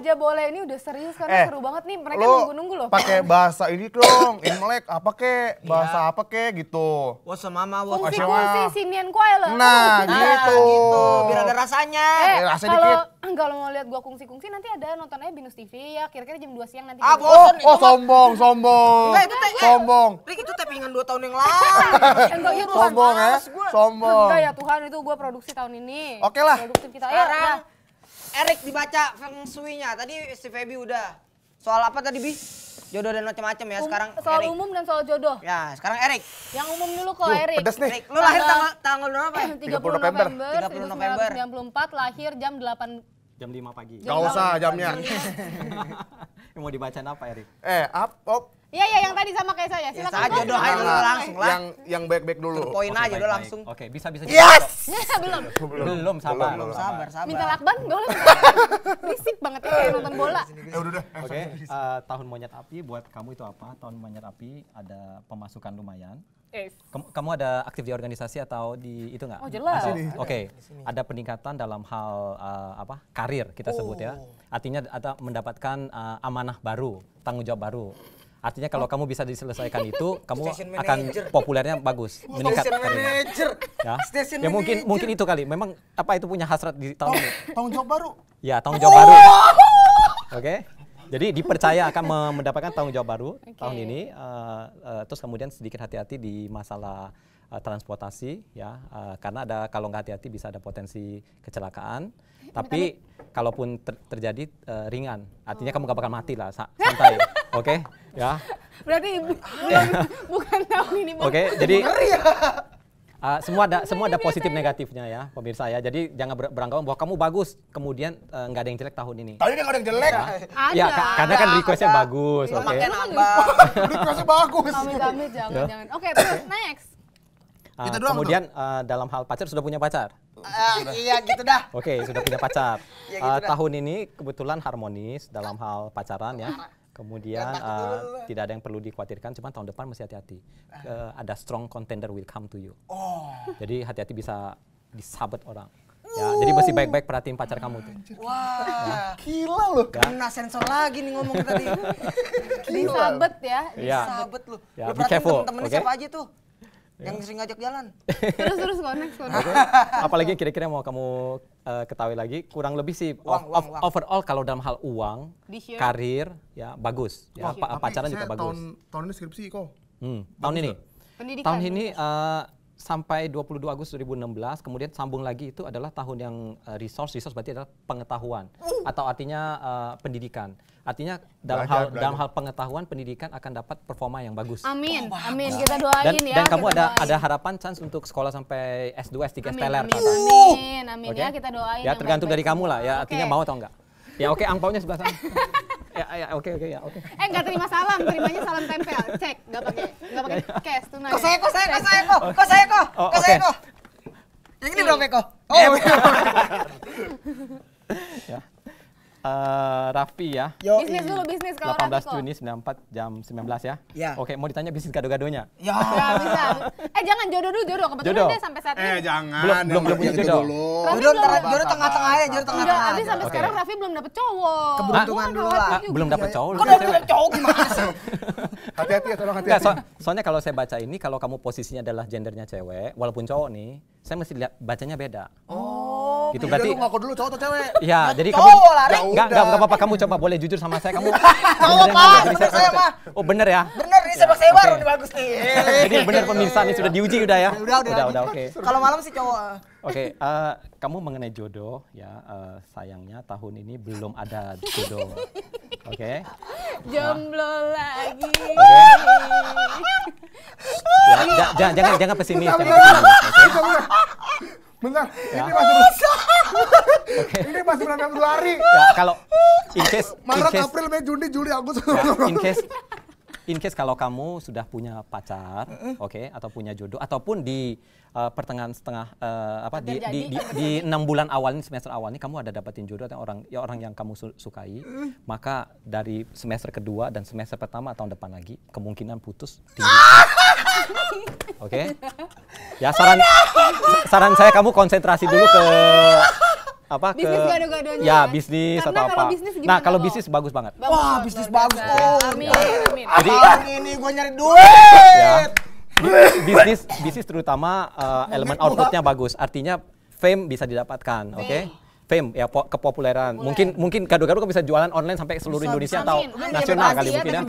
aja boleh ini udah serius karena eh, seru banget nih mereka nunggu-nunggu loh. Pakai bahasa ini dong, Imlek apa ke bahasa iya. apa ke gitu. Wah mama, wah fungsi sinian kue loh. Nah, nah, gitu. gitu. Biar ada rasanya. Eh, rasa dikit. Kalau mau lihat gua kungsi-kungsi nanti ada nontonnya Binus TV ya kira-kira jam dua siang nanti. Ah, oh, oh sombong, sombong. Nah, itu sombong. Rik itu tappingan 2 tahun yang lalu. Enggak, itu sombong ya. Sombong. Enggak ya Tuhan itu gua produksi tahun ini. Oke lah. produksi kita. Ya, Sekarang Erik dibaca feng shui-nya. Tadi si Feby udah. Soal apa tadi, Bi? Jodoh dan macam-macam ya um, sekarang Soal Eric. umum dan soal jodoh. Ya, sekarang Erik. Yang umum dulu kok Erik. Pedes nih. Eric. Lu lahir tanggal tanggal berapa? Ya? 30, tiga November. November 30 November 1994 lahir jam 8 jam 5 pagi. Gak usah jamnya. mau dibacain apa, Erik? Eh, up, Oh. Iya iya yang tadi sama kayak saya. Ya, silakan. Ya, aja doain dulu langsung lah. Yang yang baik-baik dulu. Poin aja dulu langsung. Oke, bisa bisa. Yes. belum. Belum sabar. Belum sabar, sabar. Minta lakban boleh. Risik banget ya kayak nonton bola. Ya udah udah. Oke, eh, tahun monyet api buat kamu itu apa? Tahun monyet api ada pemasukan lumayan. Yes. Kamu ada aktif di organisasi atau di itu nggak? Oh jelas. Oke, okay. ada peningkatan dalam hal uh, apa karir kita oh. sebut ya. Oh. Artinya ada mendapatkan uh, amanah baru, tanggung jawab baru. Artinya kalau kamu bisa diselesaikan itu, kamu akan populernya bagus, meningkat. Station manager. Ya. ya mungkin manager. mungkin itu kali. Memang apa itu punya hasrat di tahun ini. Tahun jawab baru. Ya, tahun jawab baru. Oke. Okay. Jadi dipercaya akan mendapatkan tanggung jawab baru okay. tahun ini. Uh, uh, terus kemudian sedikit hati-hati di masalah uh, transportasi ya uh, karena ada kalau nggak hati-hati bisa ada potensi kecelakaan tapi kalaupun ter terjadi uh, ringan artinya oh. kamu gak bakal mati lah sa oh. santai oke okay? ya berarti belum ah. bukan tahun ini oke okay, jadi Uh, semua ada semua ada iya, iya, positif iya, negatifnya ya pemirsa ya. Jadi jangan ber beranggapan bahwa kamu bagus kemudian nggak uh, ada yang jelek tahun ini. Tahun ini nggak ada yang jelek. Ya, ada, ya ka karena kan requestnya bagus, ya. oke. Okay. Requestnya bagus. kami kami jangan-jangan. Oke, okay, next Uh, doang kemudian Uh, dalam hal pacar sudah punya pacar. Uh, iya gitu dah. Oke, okay, sudah punya pacar. ya, gitu uh, tahun ini kebetulan harmonis dalam hal pacaran ya. Kemudian uh, tidak ada yang perlu dikhawatirkan, cuma tahun depan mesti hati-hati. Uh, ada strong contender will come to you. Oh. Jadi hati-hati bisa disabet orang. Ya, uh. jadi masih baik-baik perhatiin pacar kamu tuh. Wah, wow. ya. gila loh. Ya. Kena sensor lagi nih ngomong tadi. disabet ya, iya. disabet ya. lu. Ya, be careful. Temen-temennya okay? siapa aja tuh. Iya. Yang sering ngajak jalan. terus terus connect connect. Apalagi kira-kira mau kamu uh, ketahui lagi kurang lebih sih uang, of, uang, of, uang. overall kalau dalam hal uang, karir ya bagus. Ya, pa pacaran juga bagus. Tahun tahun ini skripsi kok. Hmm, tahun ini. Pendidikan. Tahun ini uh, sampai 22 Agustus 2016, kemudian sambung lagi itu adalah tahun yang eh, resource, resource berarti adalah pengetahuan uh. atau artinya uh, pendidikan. Artinya dalam belajar, hal belajar. dalam hal pengetahuan pendidikan akan dapat performa yang bagus. Amin. Oh, amin. Nah. Kita doain dan, ya. Dan kamu ada doain. ada harapan chance untuk sekolah sampai S2, S3 amin, Amin. Amin. Amin okay? ya kita doain. Ya tergantung dari kamu lah ya, okay. artinya mau atau enggak. Ya oke okay, angpaunya sebelah sana. ya ya oke okay, oke okay, ya oke. Okay. Eh nggak terima salam, terimanya salam tempel. Cek, nggak pakai nggak pakai cash tunai. Kok saya kok saya kok saya kok kok saya kok oh, kok saya kok. Yang ini berapa kok? Eh, oh. ya. Uh, Raffi ya. Yo, bisnis dulu iya. bisnis kalau 18 Raffi Juni 94 jam 19 ya. ya. Oke, mau ditanya bisnis gado-gadonya. Ya. bisa. Eh jangan jodoh dulu jodoh kebetulan jodoh. dia sampai saat ini. Eh jangan. Belum belum belum punya jodoh. Dulu. Jodoh jodoh tengah-tengah ya, jodoh tengah-tengah. jodoh habis sampai sekarang Raffi belum dapet cowok. Keberuntungan dulu lah. Belum dapet ya. cowok. Kok dapet cowok gimana sih? Hati-hati ya, tolong hati-hati. Soalnya kalau saya baca ini kalau kamu posisinya adalah gendernya cewek, walaupun cowok nih, saya mesti lihat bacanya beda. Oh. Gitu berarti. ngaku dulu cowok atau cewek? Iya, jadi kamu cowok lari. Enggak, enggak apa-apa kamu coba boleh jujur sama saya kamu. Enggak apa-apa, saya mah. Oh, bener ya? Bener nih sepak saya baru nih bagus nih. Jadi bener pemirsa nih sudah diuji udah ya. Udah, udah. Udah, oke. Kalau malam sih cowok. Oke, eh, kamu mengenai jodoh ya, eh, sayangnya tahun ini belum ada jodoh. Oke. Jomblo lagi. Ya, jangan jangan jangan pesimis. Bentar. Ya? Ini masih okay. Ini masih bulan Februari. Ya, kalau in case Maret, April, Mei, Juni, Juli, Agustus. Ya, in case in case kalau kamu sudah punya pacar, oke, atau punya jodoh, ataupun di eh, pertengahan setengah eh, apa di, di, di, enam bulan awal ini semester awal ini kamu ada dapatin jodoh atau orang ya orang yang kamu sukai, maka dari semester kedua dan semester pertama tahun depan lagi kemungkinan putus tinggi. Oke. Ya saran saran saya kamu konsentrasi dulu ke apa ke ya, ya, bisnis atau apa nah kalau bisnis bagus banget wah bisnis bagus ya, amin jadi ini gue nyari duit ya. bisnis bisnis terutama eh, elemen outputnya bagus artinya fame bisa didapatkan oke fame ya kepopuleran. Mungkin mungkin gado-gado bisa jualan online sampai seluruh Indonesia atau nasional kali mungkin ya.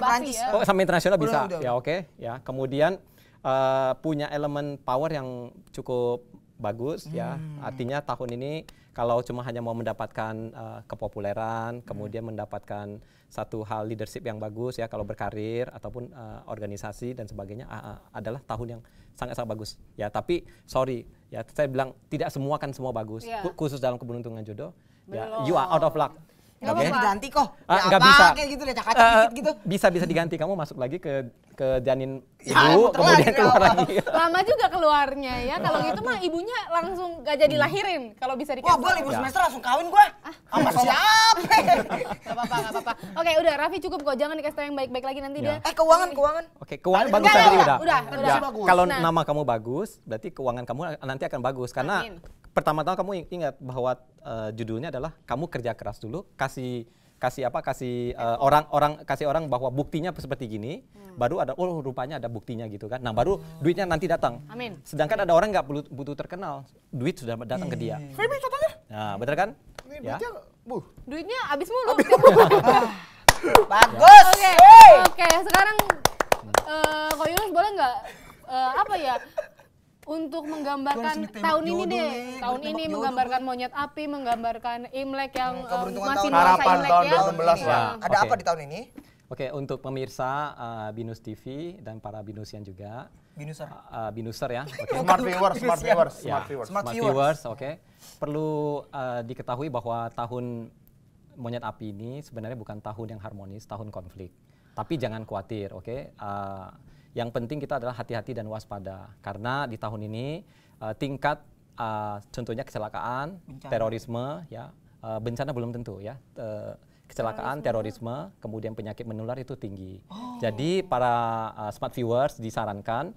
Oh, sampai internasional bisa. Ya oke, ya. Kemudian uh, punya elemen power yang cukup bagus ya. hmm. ya. Artinya tahun ini kalau cuma hanya mau mendapatkan uh, kepopuleran, hmm. kemudian mendapatkan satu hal leadership yang bagus ya kalau berkarir ataupun uh, organisasi dan sebagainya uh, uh, adalah tahun yang sangat-sangat bagus ya. Tapi sorry ya saya bilang tidak semua kan semua bagus yeah. khusus dalam keberuntungan jodoh. Ya, you are out of luck. Gak okay. apa-apa. Ganti kok. Ah, gak bisa. Kayak gitu deh, uh, gitu. Bisa bisa diganti. Kamu masuk lagi ke ke janin ya, ibu, ya, kemudian keluar lagi. Lama juga keluarnya ya. Kalau gitu mah ibunya langsung gak jadi hmm. lahirin. Kalau bisa dikasih. Wah, boleh libur ya. semester langsung kawin gue. Ah. Sama siapa? gak apa-apa, gak apa-apa. Oke, udah Raffi cukup kok. Jangan dikasih yang baik-baik lagi nanti ya. dia. Eh, keuangan, keuangan. Oke, keuangan bagus tadi udah. Udah, udah. Kalau nah. nama kamu bagus, berarti keuangan kamu nanti akan bagus. Karena pertama-tama kamu ingat bahwa uh, judulnya adalah kamu kerja keras dulu, kasih kasih apa kasih uh, orang orang kasih orang bahwa buktinya seperti gini hmm. baru ada oh rupanya ada buktinya gitu kan nah baru oh. duitnya nanti datang Amin. sedangkan Amin. ada orang nggak butuh, butuh terkenal duit sudah datang yeah. ke dia iya, iya, iya. Femi contohnya nah bener kan Ini ya. duitnya buh. duitnya habis mulu abis mulu bagus oke okay. okay, sekarang uh, boleh nggak uh, apa ya untuk menggambarkan tahun ini deh, tahun ini menggambarkan monyet api, menggambarkan Imlek yang um, masih harapan tahun ya. 2016 ya. Iya. Ada apa di tahun ini? Oke, untuk pemirsa uh, Binus TV dan para Binusian juga. Binuser. Uh, eh, Binuser ya. Okay. smart iya. iya. viewers, smart viewers, smart viewers. Smart viewers, viewers oke. Okay. Perlu uh, diketahui bahwa tahun monyet api ini sebenarnya bukan tahun yang harmonis, tahun konflik. Tapi jangan khawatir, oke. Okay? Uh, yang penting kita adalah hati-hati dan waspada karena di tahun ini uh, tingkat uh, contohnya kecelakaan, bencana. terorisme ya, uh, bencana belum tentu ya. Uh, kecelakaan, terorisme. terorisme, kemudian penyakit menular itu tinggi. Oh. Jadi para uh, smart viewers disarankan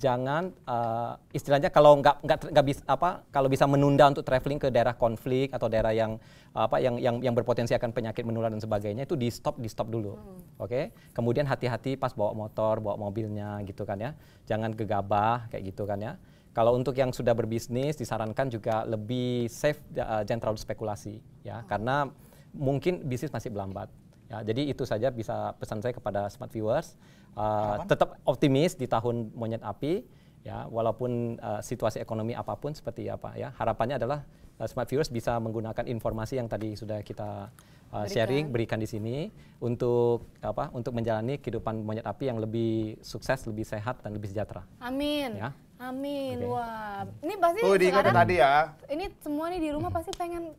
jangan uh, istilahnya kalau nggak nggak nggak bisa apa kalau bisa menunda untuk traveling ke daerah konflik atau daerah yang apa yang yang yang berpotensi akan penyakit menular dan sebagainya itu di stop di stop dulu hmm. oke okay? kemudian hati-hati pas bawa motor bawa mobilnya gitu kan ya jangan gegabah kayak gitu kan ya kalau untuk yang sudah berbisnis disarankan juga lebih safe uh, jangan terlalu spekulasi ya hmm. karena mungkin bisnis masih berlambat Ya, jadi itu saja bisa pesan saya kepada smart viewers. Uh, tetap optimis di tahun monyet api ya walaupun uh, situasi ekonomi apapun seperti apa ya. Harapannya adalah uh, smart viewers bisa menggunakan informasi yang tadi sudah kita uh, berikan. sharing berikan di sini untuk apa untuk menjalani kehidupan monyet api yang lebih sukses, lebih sehat dan lebih sejahtera. Amin. Ya. Amin. Okay. Wah, ini pasti oh, sekarang tadi ya. Ini semua nih di rumah pasti pengen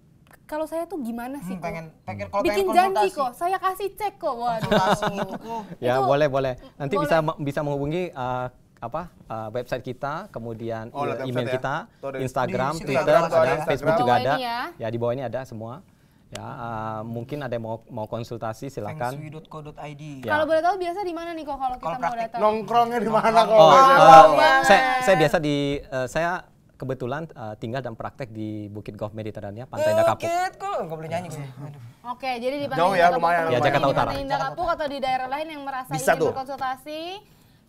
kalau saya tuh gimana sih hmm, pengen pengen kalau bikin pengen janji kok saya kasih cek kok waduh ya boleh boleh nanti boleh. bisa bisa menghubungi uh, apa uh, website kita kemudian oh, email ya. kita Instagram di Twitter ada, ada Facebook juga ada ya. ya di bawah ini ada semua ya uh, mungkin ada yang mau mau konsultasi silakan fengshui.co.id ya. kalau boleh tahu biasa di mana nih kok kalau kita mau datang nongkrongnya di mana kok? oh, uh, saya iya. saya biasa di uh, saya kebetulan uh, tinggal dan praktek di Bukit Golf Mediterania, Pantai Dakapu. Bukit eh, gitu. Golf, nggak boleh nyanyi sih. Oke, jadi di Pantai ya, Indah Kapuk, Jakarta Utara. atau di daerah lain yang merasa ingin berkonsultasi,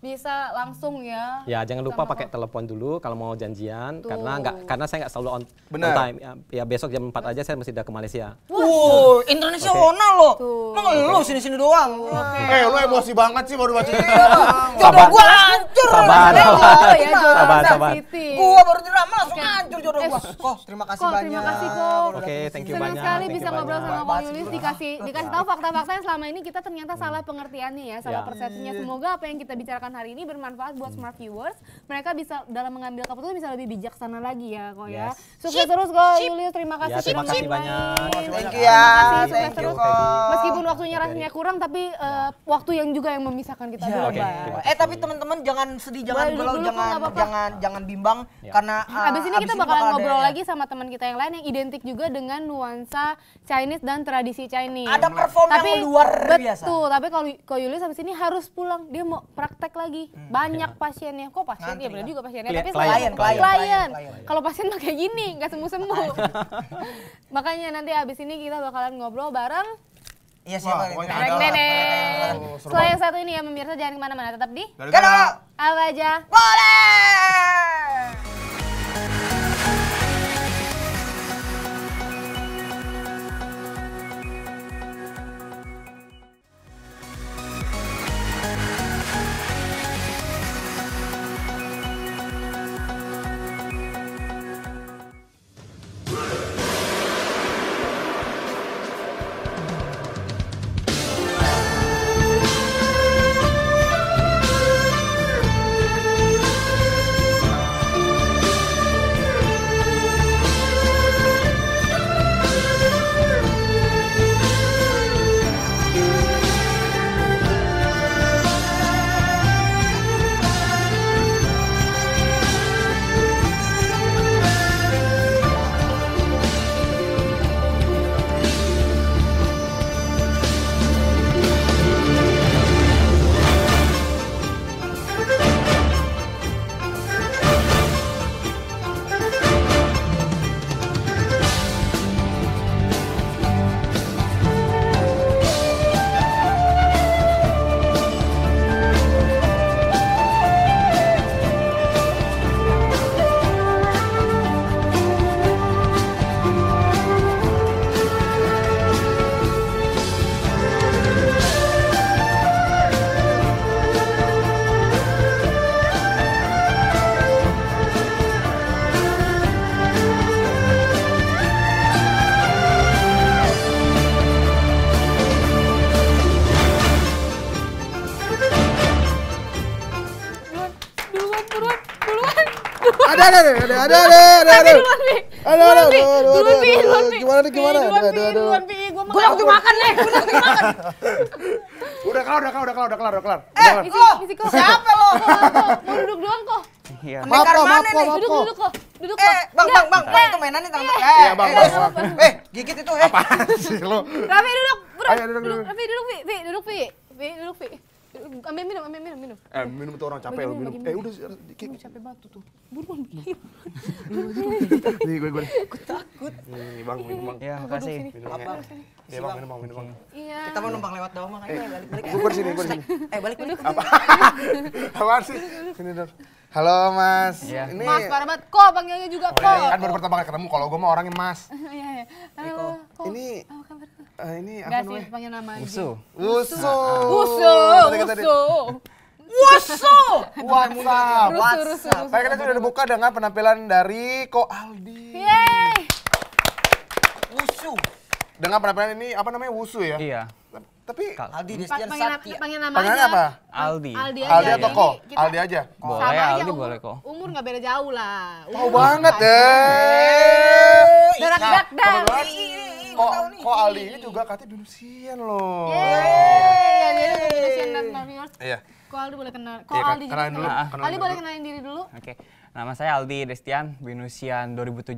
bisa langsung ya. Ya jangan lupa pakai telepon dulu kalau mau janjian Tuh. karena nggak karena saya nggak selalu on, Bener. on time. Ya, ya besok jam 4 aja saya masih udah ke Malaysia. Wow, nah. internasional okay. loh. Emang okay. lu sini-sini doang. Okay. Eh lu emosi banget sih baru baca iya. iya, Sabar. gua hancur. Ya, sabar, sabar, ya, sabar, sabar. Gua baru dirama langsung okay. hancur jodoh gua. Eh, kok terima kasih banyak. Terima kasih kok. Oke, thank you banyak. Senang sekali bisa ngobrol sama Bang Yulis dikasih dikasih tahu fakta-fakta yang selama ini kita ternyata salah hmm. pengertiannya ya, salah ya. persepsinya. Semoga apa yang kita bicarakan pembahasan hari ini bermanfaat buat smart hmm. viewers. Mereka bisa dalam mengambil keputusan bisa lebih bijaksana lagi ya kok ya. Sukses terus kok Julius. Iya, terima kasih terima kasih banyak. Thank you ya. Meskipun waktunya rasanya kurang tapi eh, ya, waktu yang juga yang memisahkan kita ya, dulu, Eh tapi teman-teman jangan sedih, jangan galau, jangan jangan jangan bimbang ya. karena abis eh, ini kita bakalan ngobrol lagi sama teman kita yang lain yang identik juga dengan nuansa Chinese dan tradisi Chinese. Ada perform yang luar biasa. Betul, tapi kalau Ko Yulis abis ini harus pulang. Dia mau praktek lagi lagi. Hmm, banyak pasiennya. Kok pasien? Ngantri, ya benar juga pasiennya. Kli tapi klien, klien, klien. klien. klien. Kalau pasien mah kayak gini, nggak sembuh-sembuh. Makanya nanti abis ini kita bakalan ngobrol bareng Iya siapa? Wah, Neneng. Selain yang satu ini ya pemirsa jangan kemana-mana tetap di. Kalau apa aja? Boleh. ada ada ada aduh, ada aduh, aduh, aduh, aduh, aduh, nih aduh, aduh, aduh, gue aduh, makan nih gue aduh, makan udah kelar udah kelar udah kelar udah kelar udah kelar eh aduh, aduh, siapa lo mau duduk doang kok aduh, aduh, aduh, aduh, aduh, aduh, duduk Eh, bang, bang, bang, bang, itu mainannya tangan. Iya. Eh, iya, eh, bang, bang, Eh, gigit itu, eh. Apaan sih lo? duduk, tapi duduk, duduk. duduk, Pi, duduk, Pi. duduk, ambil minum, ambil minum, minum. Eh, minum tuh orang capek lo minum. Eh, udah capek gitu. banget tuh. Buruan minum. Nih, gue gue. Aku takut. Nih, Bang, minum Bang. Iya, makasih. Minum. Apa? Ya, eh. Bang, minum Bang, minum Bang. Iya. Kita mau numpang lewat doang makanya eh, balik-balik. Gue sini, gue sini. Eh, balik-balik. Apa? apa sih? Sini, Dor. Halo Mas. Iya. Ini... Mas parah Kok panggilnya juga oh, iya, iya. kok. Iya, kan baru pertama kali ketemu. Kalau gue mah orangnya Mas. Iya iya. Halo. Ini oh, kabar? Uh, ini apa eh, namanya? panggil nama aja. Usu. Usu. Usu. Usu. Wusu! WhatsApp. WhatsApp. Kayak kita udah dibuka dengan penampilan dari Ko Aldi. Yeay! Wusu. Dengan penampilan ini apa namanya Wusu ya? Iya. Tapi Aldi Destian Satya. Panggil nama Panggil aja. apa? Aldi. Aldi aja. Aldi atau kok? Aldi aja. Boleh sama Aldi aja, boleh kok Umur gak beda jauh lah. Tahu banget deh. Darak dak dak. kok ko Aldi ini juga katanya sian loh. Iya, jadi Dunsian dan Iya. Kok Aldi boleh kenal. Kok iya, Aldi kenalin dulu. Aldi boleh kenalin diri dulu. Oke. Nama saya Aldi Destian, binusian 2017,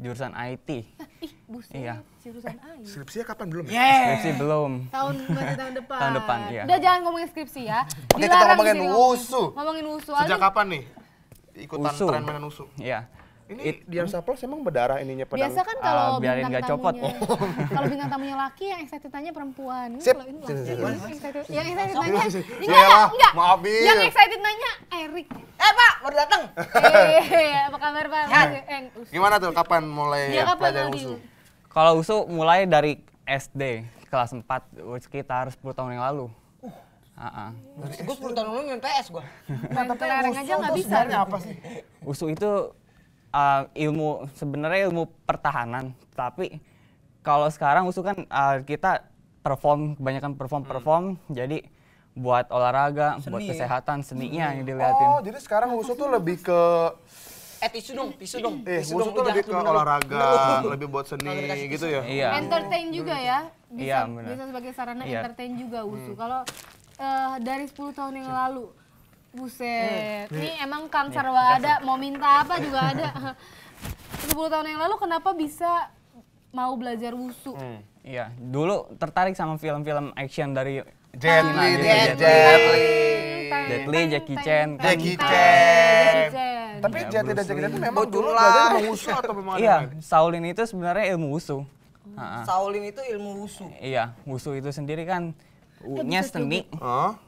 jurusan IT. Ih, buset. Iya. Jurusan eh, IT. Skripsinya kapan belum ya? Yeah. Skripsi belum. Tahun masih tahun depan. tahun depan, iya. Udah jangan ngomongin skripsi ya. Oke, kita ngomongin usu. Ngomongin usu. Sejak kapan nih? Ikutan usu. tren mainan usu. Iya. Ini It, Dian Saplos emang berdarah ininya pedang. Biasa kan kalau uh, bintang gak copot. kalau bintang tamunya laki yang excited tanya perempuan. Sip. Kalau ini laki, yang excited, yang excited nanya. Iya, enggak, enggak. Maafin. Yang excited nanya Erik. Eh Pak, baru datang. eh, iya, iya, apa kabar Pak? Ya. Eh, Gimana tuh, kapan mulai ya, kapan pelajaran usu? Kalau usu mulai dari SD, kelas 4, sekitar 10 tahun yang lalu. Uh, terus ah, ah. Gue perlu tahun lalu main PS gue. Nah, tapi kelereng aja nggak bisa. apa sih? Usu itu uh, ilmu, sebenarnya ilmu pertahanan. Tapi kalau sekarang usu kan uh, kita perform, kebanyakan perform-perform. Hmm. Jadi buat olahraga, seni. buat kesehatan, seninya hmm. yang dilihatin. Oh, jadi sekarang wusu tuh lebih ke Eh tisu dong, tisu dong. Eh, tisu wusu tuh lebih ke olahraga, lebih buat seni gitu ya. Iya. Entertain juga ya. Bisa, iya, bener. bisa sebagai sarana iya. entertain juga wusu. Hmm. Kalau uh, dari 10 tahun yang hmm. lalu, buset. Hmm. Ini hmm. emang Kang iya, Sarwa ada, mau minta apa juga ada. 10 tahun yang lalu kenapa bisa mau belajar wusu? Hmm. Iya, dulu tertarik sama film-film action dari Jet Li, Jet Li. Jet Li, Jackie kan? Chan. Jackie Chan. Tapi Jet Li dan Jackie Chan itu memang dulu belajar ilmu wushu atau memang Iya, Shaolin itu sebenarnya ilmu wushu. Hmm. Shaolin itu ilmu wushu. Iya, wushu itu sendiri kan eh, U-nya seni.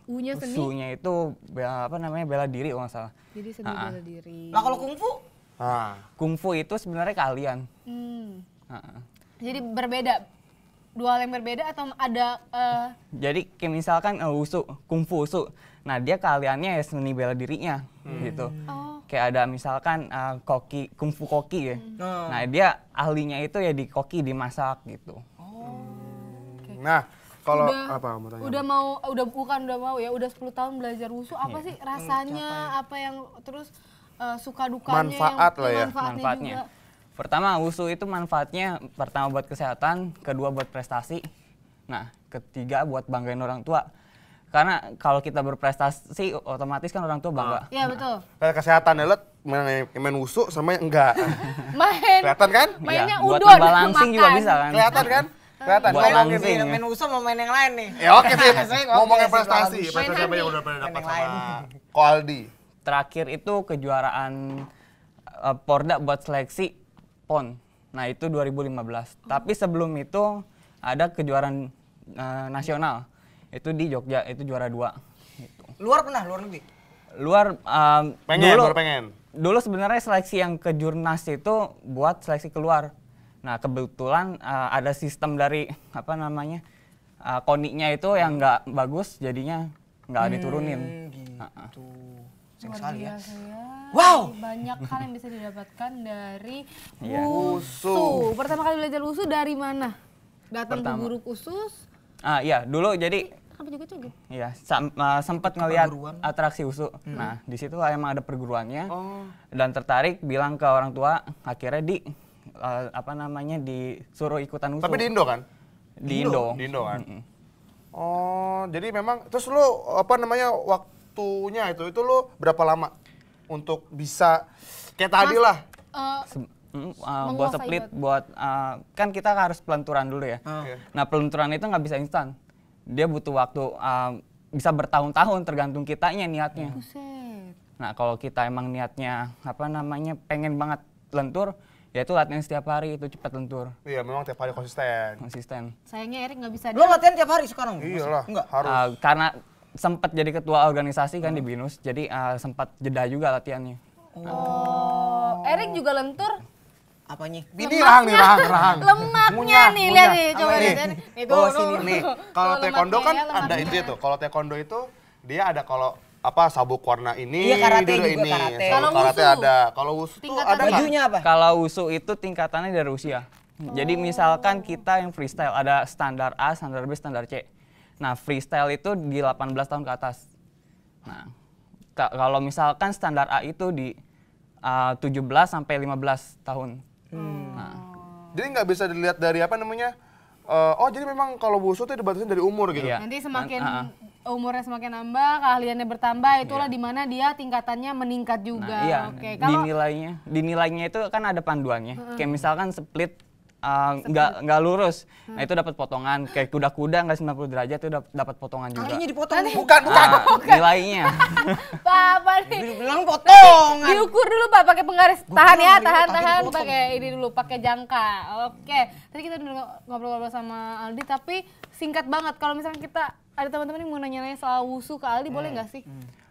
U-nya seni. U-nya itu apa namanya bela diri kalau nggak salah. Jadi seni bela diri. Nah kalau kungfu? Ah. Kungfu itu sebenarnya kalian. Hmm. Jadi berbeda dua hal yang berbeda atau ada uh... jadi kayak misalkan uh, eh, usu kungfu usu nah dia keahliannya ya seni bela dirinya hmm. gitu oh. kayak ada misalkan uh, koki kungfu koki ya hmm. Oh. nah dia ahlinya itu ya di koki dimasak gitu oh. okay. nah kalau apa mau tanya udah mau udah bukan udah mau ya udah 10 tahun belajar wusu apa yeah. Hmm. sih hmm, rasanya hmm, apa yang terus uh, suka dukanya manfaat yang, lah ya manfaatnya, manfaatnya. Juga Pertama, wusu itu manfaatnya pertama buat kesehatan, kedua buat prestasi, nah ketiga buat banggain orang tua. Karena kalau kita berprestasi, otomatis kan orang tua bangga. Ah. Iya, nah. betul. Nah, kesehatan ya, main, main wusu sama yang enggak. main. Kelihatan kan? Mainnya ya, udon. Buat langsing juga bisa kan? Kelihatan kan? Kelihatan buat main langsing. Ya. Main wusu mau main yang lain nih. Ya oke sih. Ngomongin prestasi, prestasi apa yang udah pernah dapat sama Koaldi Terakhir itu kejuaraan uh, Porda buat seleksi PON. Nah, itu 2015. Oh. Tapi sebelum itu ada kejuaraan uh, nasional. Itu di Jogja, itu juara dua. Gitu. Luar pernah, luar negeri? Luar um, pengen, dulu, pengen. Dulu sebenarnya seleksi yang ke jurnas itu buat seleksi keluar. Nah, kebetulan uh, ada sistem dari apa namanya? Uh, koniknya itu yang nggak bagus jadinya nggak hmm, diturunin. Gitu. Uh -uh. Luar sekali ya. ya. Wow. Banyak hal yang bisa didapatkan dari yeah. Pertama kali belajar wusu dari mana? Datang ke guru khusus? Ah iya, dulu jadi Iya, sam, uh, eh, sempat ngelihat atraksi wusu. Hmm. Nah, di situ emang ada perguruannya. Oh. Dan tertarik bilang ke orang tua, akhirnya di uh, apa namanya disuruh ikutan wusu. Tapi di Indo kan? Di Indo. Indo. Di Indo kan. Mm -hmm. Oh, jadi memang terus lu apa namanya waktu waktunya itu itu lo berapa lama untuk bisa kayak tadi lah uh, uh, buat split buat uh, kan kita harus pelenturan dulu ya okay. Ah. Iya. nah pelenturan itu nggak bisa instan dia butuh waktu uh, bisa bertahun-tahun tergantung kitanya niatnya Buset. nah kalau kita emang niatnya apa namanya pengen banget lentur ya itu latihan setiap hari itu cepat lentur iya memang tiap hari konsisten konsisten sayangnya Erik nggak bisa lo latihan tiap hari sekarang iya lah enggak harus uh, karena sempat jadi ketua organisasi kan hmm. di Binus, jadi uh, eh, sempat jeda juga latihannya. Oh, oh. Erik juga lentur? Apanya? Ini rahang nih, rahang, rahang. Lemaknya nih, lihat nih, coba lihat Nih, oh, sini nih. Kalau taekwondo ya, kan ya, ada itu tuh. Kalau taekwondo itu dia ada kalau apa sabuk warna ini iya, karate juga ini karate. kalau karate wusu. ada kalau wusu tuh ada bajunya apa kalau wusu itu tingkatannya dari usia oh. jadi misalkan kita yang freestyle ada standar A standar B standar C Nah, freestyle itu di 18 tahun ke atas. Nah, kalau misalkan standar A itu di ah, uh, 17 sampai 15 tahun. Hmm. Nah. Jadi nggak bisa dilihat dari apa namanya? Uh, oh, jadi memang kalau busu itu dibatasi dari umur gitu. Iya. Nanti semakin uh, uh. umurnya semakin nambah, keahliannya bertambah, itulah iya. dimana dia tingkatannya meningkat nah, juga. Nah, iya. Oke, okay. kalau dinilainya, dinilainya itu kan ada panduannya. Uh Kayak misalkan split Ah, nggak uh, nggak lurus. Nah, hmm. Nah itu dapat potongan kayak kuda-kuda nggak -kuda, 90 derajat itu dapat potongan juga. Kalinya dipotong bukan bukan, nah, bukan. nilainya. Papa nih. Bilang potongan. Diukur dulu Pak pakai penggaris. Tahan ya, tahan tahan pakai ini dulu pakai jangka. Oke. Tadi kita udah ngobrol-ngobrol sama Aldi tapi singkat banget kalau misalnya kita ada teman-teman yang mau nanya-nanya soal wusu ke Aldi hmm. boleh nggak sih? Hmm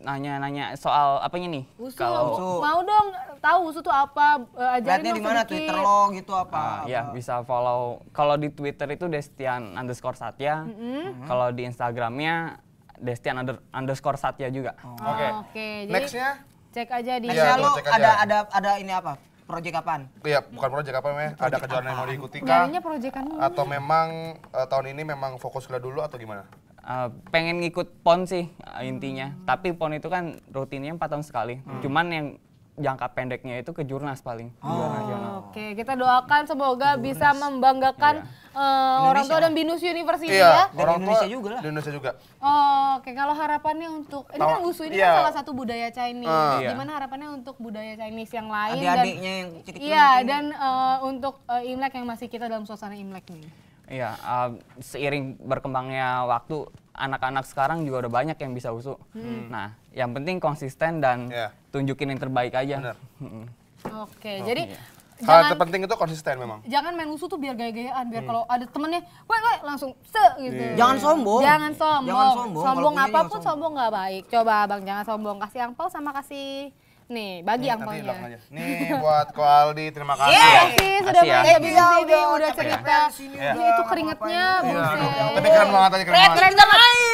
nanya-nanya soal apa nih? Wusu. Kalau mau dong tahu wusu tuh apa? Uh, ajarin di mana Twitter lo gitu apa? Uh, apa? Ya bisa follow. Kalau di Twitter itu Destian underscore Satya. Mm -hmm. Kalau di Instagramnya Destian under, underscore Satya juga. Oh. Oke. Okay. Ah, okay. Nextnya? Cek aja di. Nextnya lo ada aja. ada ada ini apa? Proyek kapan? Iya, bukan proyek apa namanya. Ada kejuaraan yang mau diikuti kah? Kan? Atau memang uh, tahun ini memang fokus kuliah dulu atau gimana? Uh, pengen ngikut pon sih uh, intinya hmm. tapi pon itu kan rutinnya empat tahun sekali hmm. cuman yang jangka pendeknya itu ke jurnas paling oh. nasional. Oke, okay. kita doakan semoga jurnas. bisa membanggakan iya. uh, orang tua dan Binus universitas iya, ya. Dan orang Indonesia tua, juga lah. Indonesia juga. Oh, oke. Okay. Kalau harapannya untuk ini Tau, kan busu ini kan iya. kan salah satu budaya Chinese. Uh, iya. Gimana harapannya untuk budaya Chinese yang lain Adik dan yang Iya, dan uh, untuk uh, Imlek yang masih kita dalam suasana Imlek nih. Iya, uh, seiring berkembangnya waktu anak-anak sekarang juga udah banyak yang bisa usuk. Hmm. Nah, yang penting konsisten dan yeah. tunjukin yang terbaik aja. Oke, okay, oh, jadi iya. Jangan, Hal terpenting itu konsisten memang. Jangan main usuh tuh biar gaya-gayaan, biar hmm. kalau ada temennya, weh weh langsung se gitu. Yeah. Jangan sombong. Jangan sombong. Jangan sombong. Sombong apapun sombong nggak baik. Coba bang jangan sombong. Kasih angpau sama kasih Nih, bagi nih, angpaunya. Nih buat Ko Aldi, terima kasih. Ya. Terima yeah. kasih sudah ya. banyak ya. Bisa sini, udah cerita. Ya. Itu keringetnya, buset. Tapi iya, keren banget tadi keren banget. Keren banget.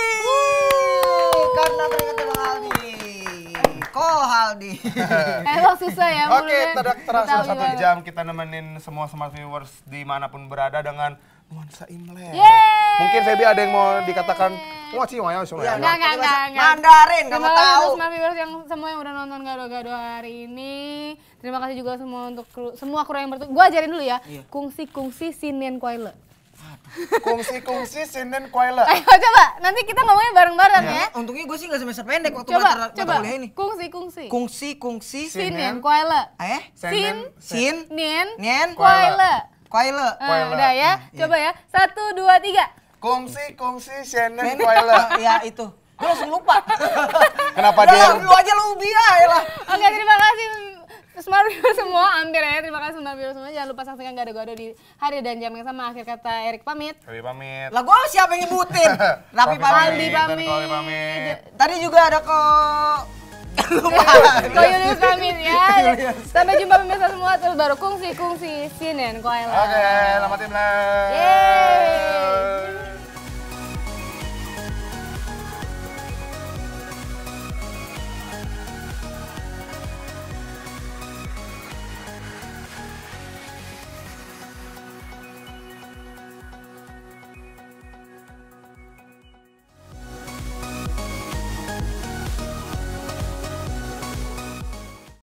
Aldi. Emang susah ya Oke, okay, terasa satu gimana. jam kita nemenin semua Smart Viewers dimanapun berada dengan nuansa Imlek. Yeay. Mungkin Feby ada yang mau dikatakan Wah sih, wah sih, Enggak, enggak, enggak, Mandarin, kamu tahu. semua Viewers yang semua yang udah nonton gado-gado hari ini. Terima kasih juga semua untuk semua kru yang bertugas. Gua ajarin dulu ya. Iya. Kungsi kungsi sinen koile. Kungsi-kungsi sinden kuala. Ayo coba, nanti kita ngomongnya bareng-bareng ya. ya. Untungnya gue sih gak semester pendek waktu coba, mata, coba. mata kuliah ini. Kungsi-kungsi. Kungsi-kungsi. Sinden kuala. Ah, eh? Sin. Sin. Nien. Nien. Kuala. Kuala. Eh, udah ya, nah, iya. coba ya. Satu, dua, tiga. Kungsi-kungsi sinden kuala. ya itu. Gue langsung lupa. Kenapa dia? Lu aja lu biar ya lah. Oke, terima kasih Smart View semua, hampir ya. Terima kasih Smart View semua. Jangan lupa saksikan Gado Gado di hari dan jam yang sama. Akhir kata Erik pamit. Rapi pamit. Lah gua siapa yang nyebutin? Rapi pamit. Rapi pamit. pamit. Tadi juga ada kok Lupa. Ko Yunus pamit ya. Sampai jumpa pemirsa semua terus baru kungsi kungsi sinen koala. Oke, selamat timnas. Yeay.